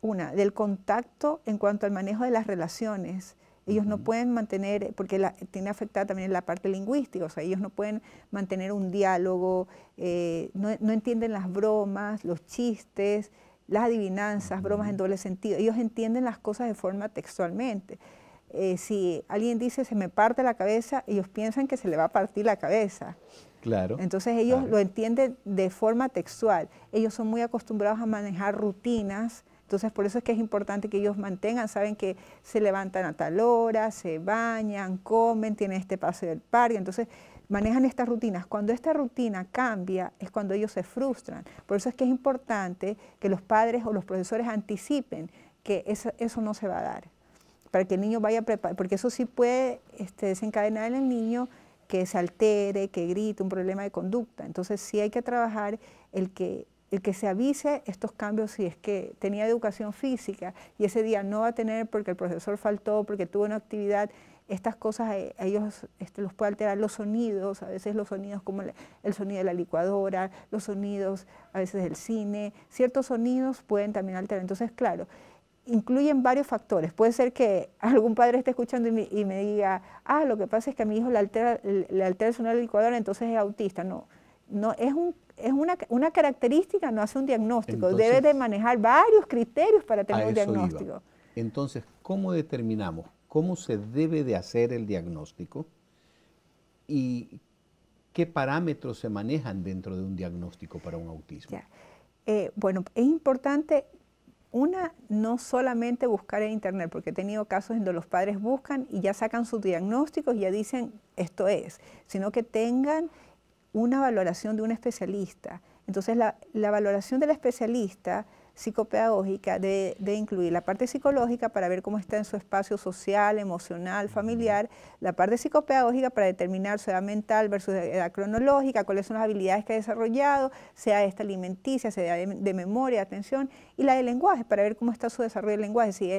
una, del contacto en cuanto al manejo de las relaciones ellos no pueden mantener, porque la, tiene afectada también la parte lingüística, o sea, ellos no pueden mantener un diálogo, eh, no, entienden las bromas, los chistes, las adivinanzas, bromas en doble sentido. Ellos entienden las cosas de forma textualmente. Eh, si alguien dice se me parte la cabeza, ellos piensan que se le va a partir la cabeza. Claro. Entonces ellos lo entienden de forma textual. Ellos son muy acostumbrados a manejar rutinas entonces, por eso es que es importante que ellos mantengan, saben que se levantan a tal hora, se bañan, comen, tienen este pase del parque. Entonces, manejan estas rutinas. Cuando esta rutina cambia es cuando ellos se frustran. Por eso es que es importante que los padres o los profesores anticipen que eso, no se va a dar, para que el niño vaya preparado, porque eso sí puede este, desencadenar en el niño que se altere, que grite, un problema de conducta. Entonces sí hay que trabajar el que el que se avise estos cambios si es que tenía educación física y ese día no va a tener porque el profesor faltó, porque tuvo una actividad, estas cosas eh, a ellos este, los puede alterar los sonidos, a veces los sonidos como el sonido de la licuadora, los sonidos a veces del cine, ciertos sonidos pueden también alterar. Entonces, claro, incluyen varios factores. Puede ser que algún padre esté escuchando y me, diga, ah, lo que pasa es que a mi hijo le altera, le altera el sonido de la licuadora, entonces es autista. No, no es un es una, una, característica, no hace un diagnóstico. Debe de manejar varios criterios para tener un diagnóstico. Entonces, ¿cómo determinamos cómo se debe de hacer el diagnóstico y qué parámetros se manejan dentro de un diagnóstico para un autismo? Eh, bueno, es importante, una, no solamente buscar en Internet, porque he tenido casos en donde los padres buscan y ya sacan sus diagnósticos y ya dicen esto es, sino que tengan una valoración de un especialista. Entonces, la, valoración del especialista psicopedagógica de, incluir la parte psicológica para ver cómo está en su espacio social, emocional, familiar, la parte psicopedagógica para determinar su edad mental versus edad cronológica, cuáles son las habilidades que ha desarrollado, sea esta alimenticia, sea de, memoria, atención, y la de lenguaje para ver cómo está su desarrollo del lenguaje, si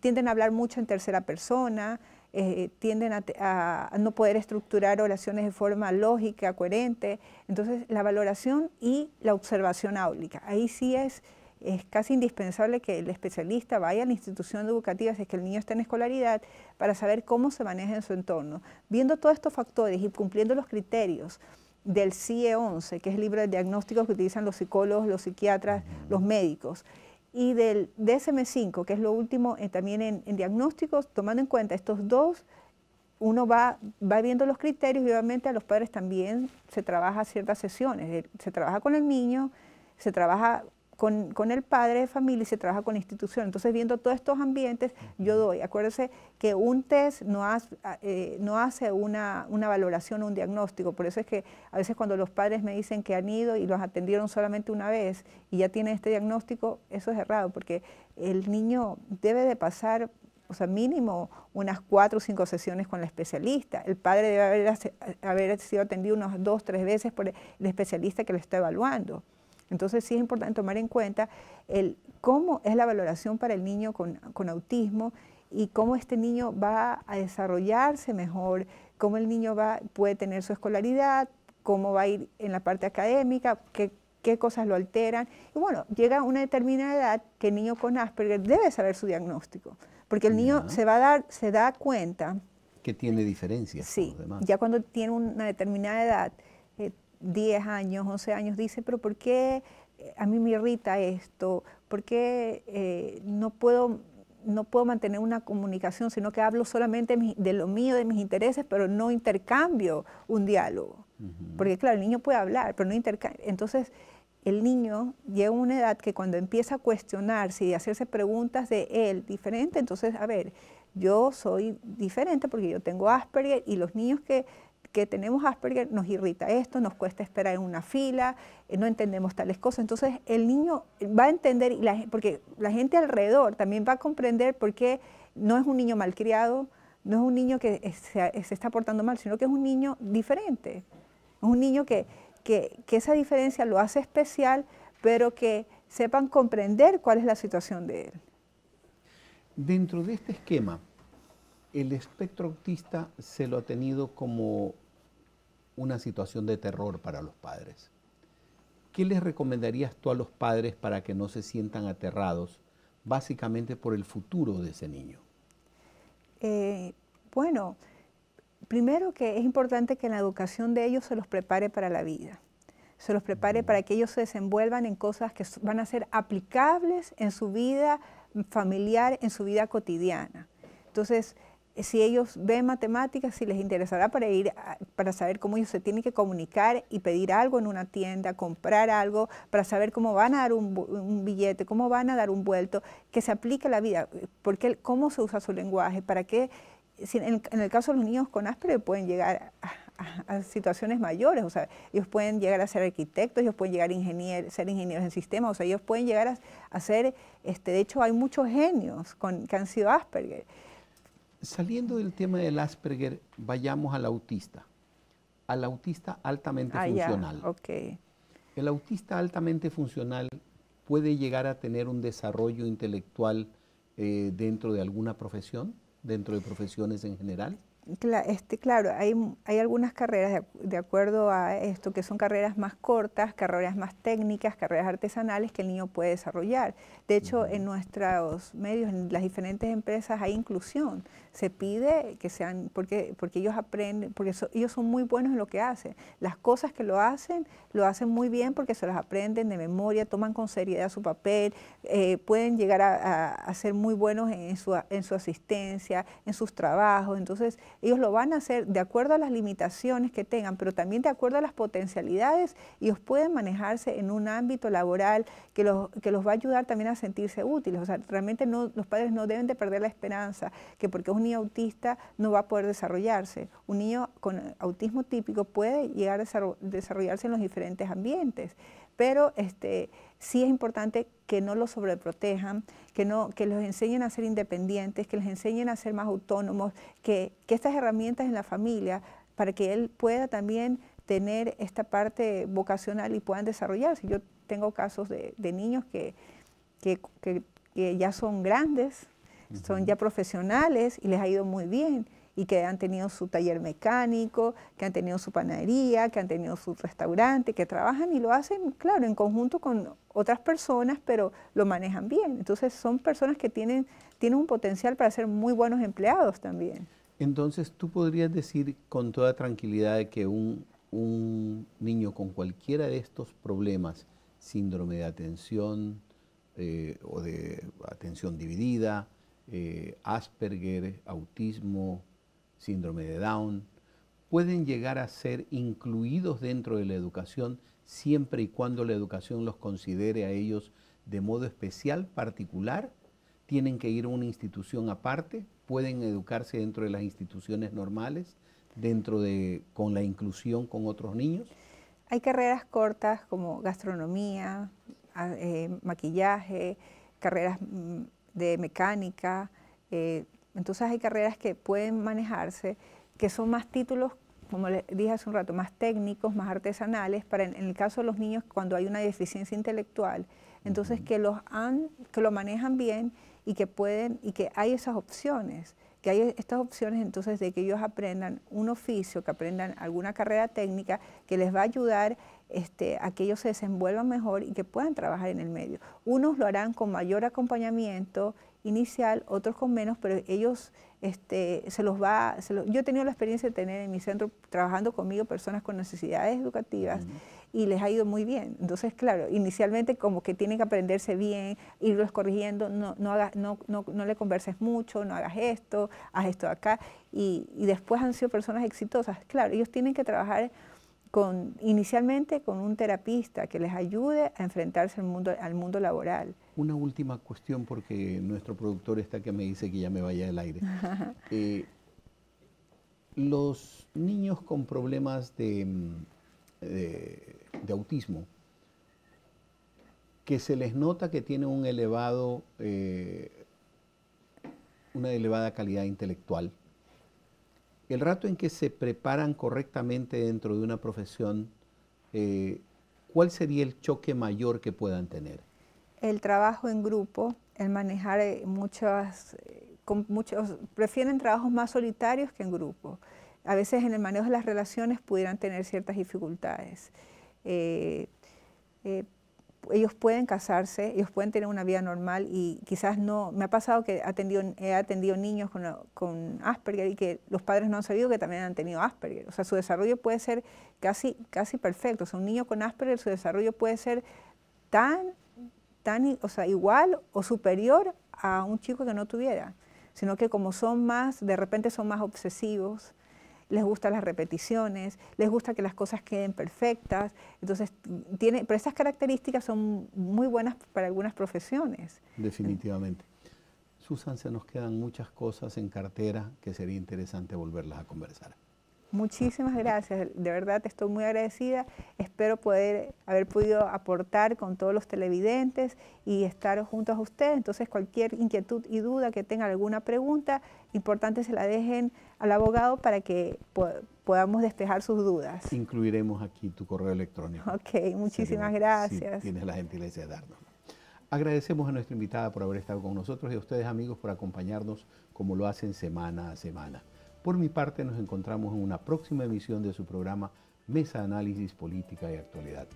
tienden a hablar mucho en tercera persona, eh, tienden a, no poder estructurar oraciones de forma lógica, coherente. Entonces, la valoración y la observación áulica. Ahí sí es, es casi indispensable que el especialista vaya a la institución educativa, si es que el niño está en escolaridad, para saber cómo se maneja en su entorno. Viendo todos estos factores y cumpliendo los criterios del CIE 11, que es el libro de diagnósticos que utilizan los psicólogos, los psiquiatras, los médicos, y del DSM5, que es lo último eh, también en, diagnósticos, tomando en cuenta estos dos, uno va, va viendo los criterios y obviamente a los padres también se trabaja ciertas sesiones, eh, se trabaja con el niño, se trabaja con, el padre de familia y se trabaja con la institución. Entonces, viendo todos estos ambientes, yo doy. Acuérdense que un test no, ah, eh, hace, una, valoración valoración, un diagnóstico. Por eso es que a veces cuando los padres me dicen que han ido y los atendieron solamente una vez y ya tienen este diagnóstico, eso es errado, porque el niño debe de pasar, o sea, mínimo unas cuatro o cinco sesiones con la especialista. El padre debe haber, haber sido atendido unas dos, tres veces por el especialista que lo está evaluando. Entonces sí es importante tomar en cuenta el cómo es la valoración para el niño con, autismo y cómo este niño va a desarrollarse mejor, cómo el niño va, puede tener su escolaridad, cómo va a ir en la parte académica, qué, cosas lo alteran. Y bueno, llega una determinada edad que el niño con Asperger debe saber su diagnóstico, porque el niño se va a dar, se da cuenta. Que tiene diferencias. Sí, con los demás. ya cuando tiene una determinada edad, 10 años, 11 años, dice, pero ¿por qué eh, a mí me irrita esto? ¿Por qué eh, no puedo no puedo mantener una comunicación, sino que hablo solamente de lo mío, de mis intereses, pero no intercambio un diálogo. Porque claro, el niño puede hablar, pero no intercambio. Entonces, el niño llega a una edad que cuando empieza a cuestionarse y a hacerse preguntas de él diferente, entonces, a ver, yo soy diferente porque yo tengo Asperger y los niños que que tenemos Asperger nos irrita esto, nos cuesta esperar en una fila, eh, no entendemos tales cosas. Entonces el niño va a entender, porque la gente alrededor también va a comprender por qué no es un niño malcriado, no es un niño que eh, eh, se, está portando mal, sino que es un niño diferente. Es un niño que, que esa diferencia lo hace especial, pero que sepan comprender cuál es la situación de él. Dentro de este esquema, el espectro autista se lo ha tenido como una situación de terror para los padres. ¿Qué les recomendarías tú a los padres para que no se sientan aterrados, básicamente por el futuro de ese niño? Eh, bueno, primero que es importante que la educación de ellos se los prepare para la vida, se los prepare para que ellos se desenvuelvan en cosas que van a ser aplicables en su vida familiar, en su vida cotidiana. Entonces, si ellos ven matemáticas, si les interesará para ir para saber cómo ellos se tienen que comunicar y pedir algo en una tienda, comprar algo, para saber cómo van a dar un, billete, cómo van a dar un vuelto, que se aplique a la vida, porque cómo se usa su lenguaje, para qué en, el caso de los niños con áspero pueden llegar a, situaciones mayores, o sea, ellos pueden llegar a ser arquitectos, ellos pueden llegar a ser ingenieros en sistemas, o sea, ellos pueden llegar a, ser, este, de hecho hay muchos genios con, que han sido Asperger saliendo del tema del Asperger, vayamos al autista, al autista altamente ah, funcional. El autista altamente funcional puede llegar a tener un desarrollo intelectual eh, dentro de alguna profesión, dentro de profesiones en general. Este, claro, hay, hay algunas carreras de, acuerdo a esto que son carreras más cortas, carreras más técnicas, carreras artesanales que el niño puede desarrollar. De hecho, en nuestros medios, en las diferentes empresas hay inclusión. Se pide que sean, porque, porque ellos aprenden, porque ellos son muy buenos en lo que hacen. Las cosas que lo hacen, lo hacen muy bien porque se las aprenden de memoria, toman con seriedad su papel, eh, pueden llegar a, ser muy buenos en su, en su asistencia, en sus trabajos. Entonces, ellos lo van a hacer de acuerdo a las limitaciones que tengan, pero también de acuerdo a las potencialidades. Ellos pueden manejarse en un ámbito laboral que los, que los va a ayudar también a sentirse útiles. O sea, realmente no, los padres no deben de perder la esperanza que porque un niño autista no va a poder desarrollarse. Un niño con autismo típico puede llegar a desarrollarse en los diferentes ambientes, pero este, sí es importante que no los sobreprotejan, que, no, que los enseñen a ser independientes, que les enseñen a ser más autónomos, que, estas herramientas en la familia, para que él pueda también tener esta parte vocacional y puedan desarrollarse. Yo tengo casos de, niños que, ya son grandes, son ya profesionales y les ha ido muy bien y que han tenido su taller mecánico, que han tenido su panadería, que han tenido su restaurante, que trabajan y lo hacen, claro, en conjunto con otras personas, pero lo manejan bien. Entonces son personas que tienen, tienen un potencial para ser muy buenos empleados también. Entonces tú podrías decir con toda tranquilidad que un, niño con cualquiera de estos problemas, síndrome de atención eh, o de atención dividida, eh, Asperger, autismo, síndrome de Down, pueden llegar a ser incluidos dentro de la educación siempre y cuando la educación los considere a ellos de modo especial, particular, tienen que ir a una institución aparte, pueden educarse dentro de las instituciones normales, dentro de con la inclusión con otros niños. Hay carreras cortas como gastronomía, eh, maquillaje, carreras mm, de mecánica, eh, entonces hay carreras que pueden manejarse, que son más títulos, como les dije hace un rato, más técnicos, más artesanales, para en, el caso de los niños cuando hay una deficiencia intelectual, entonces que los han, que lo manejan bien y que pueden, y que hay esas opciones, que hay e-, estas opciones entonces de que ellos aprendan un oficio, que aprendan alguna carrera técnica que les va a ayudar este, a que ellos se desenvuelvan mejor y que puedan trabajar en el medio. Unos lo harán con mayor acompañamiento inicial, otros con menos, pero ellos este, se los va... yo he tenido la experiencia de tener en mi centro trabajando conmigo personas con necesidades educativas y les ha ido muy bien. Entonces, claro, inicialmente como que tienen que aprenderse bien, irlos corrigiendo, no, no, no, no, le converses mucho, no hagas esto, haz esto acá. Y, y después han sido personas exitosas. Claro, ellos tienen que trabajar inicialmente con un terapista que les ayude a enfrentarse al mundo, al mundo laboral. Una última cuestión, porque nuestro productor está que me dice que ya me vaya del aire. Eh, los niños con problemas mm, de, autismo, que se les nota que tienen un elevado, eh, una elevada calidad intelectual, el rato en que se preparan correctamente dentro de una profesión, eh, ¿cuál sería el choque mayor que puedan tener? El trabajo en grupo, el manejar eh, muchas, eh, muchos, prefieren trabajos más solitarios que en grupo. A veces en el manejo de las relaciones pudieran tener ciertas dificultades ellos pueden casarse, ellos pueden tener una vida normal y quizás no, me ha pasado que he atendido, niños con, Asperger y que los padres no han sabido que también han tenido Asperger. O sea, su desarrollo puede ser casi, casi perfecto. O sea, un niño con Asperger, su desarrollo puede ser tan, tan o sea, igual o superior a un chico que no tuviera, sino que como son más, de repente son más obsesivos, les gustan las repeticiones, les gusta que las cosas queden perfectas. Entonces, tiene, pero esas características son muy buenas para algunas profesiones. Definitivamente. Susan, se nos quedan muchas cosas en cartera que sería interesante volverlas a conversar. Muchísimas gracias, de verdad estoy muy agradecida. Espero poder haber podido aportar con todos los televidentes y estar juntos a ustedes. Entonces, cualquier inquietud y duda que tengan alguna pregunta, importante se la dejen al abogado para que podamos despejar sus dudas. Incluiremos aquí tu correo electrónico. Ok, muchísimas gracias. tienes la gentileza de darnos. Agradecemos a nuestra invitada por haber estado con nosotros y a ustedes amigos por acompañarnos como lo hacen semana a semana. Por mi parte nos encontramos en una próxima emisión de su programa Mesa Análisis Política y Actualidad.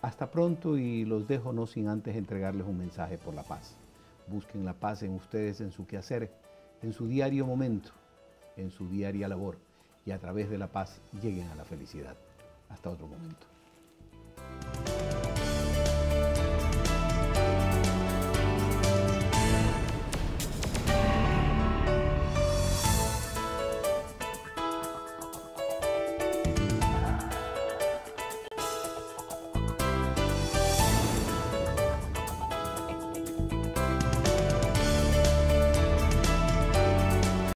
Hasta pronto y los dejo no sin antes entregarles un mensaje por la paz. Busquen la paz en ustedes, en su quehacer, en su diario momento en su diaria labor y a través de la paz lleguen a la felicidad. Hasta otro momento.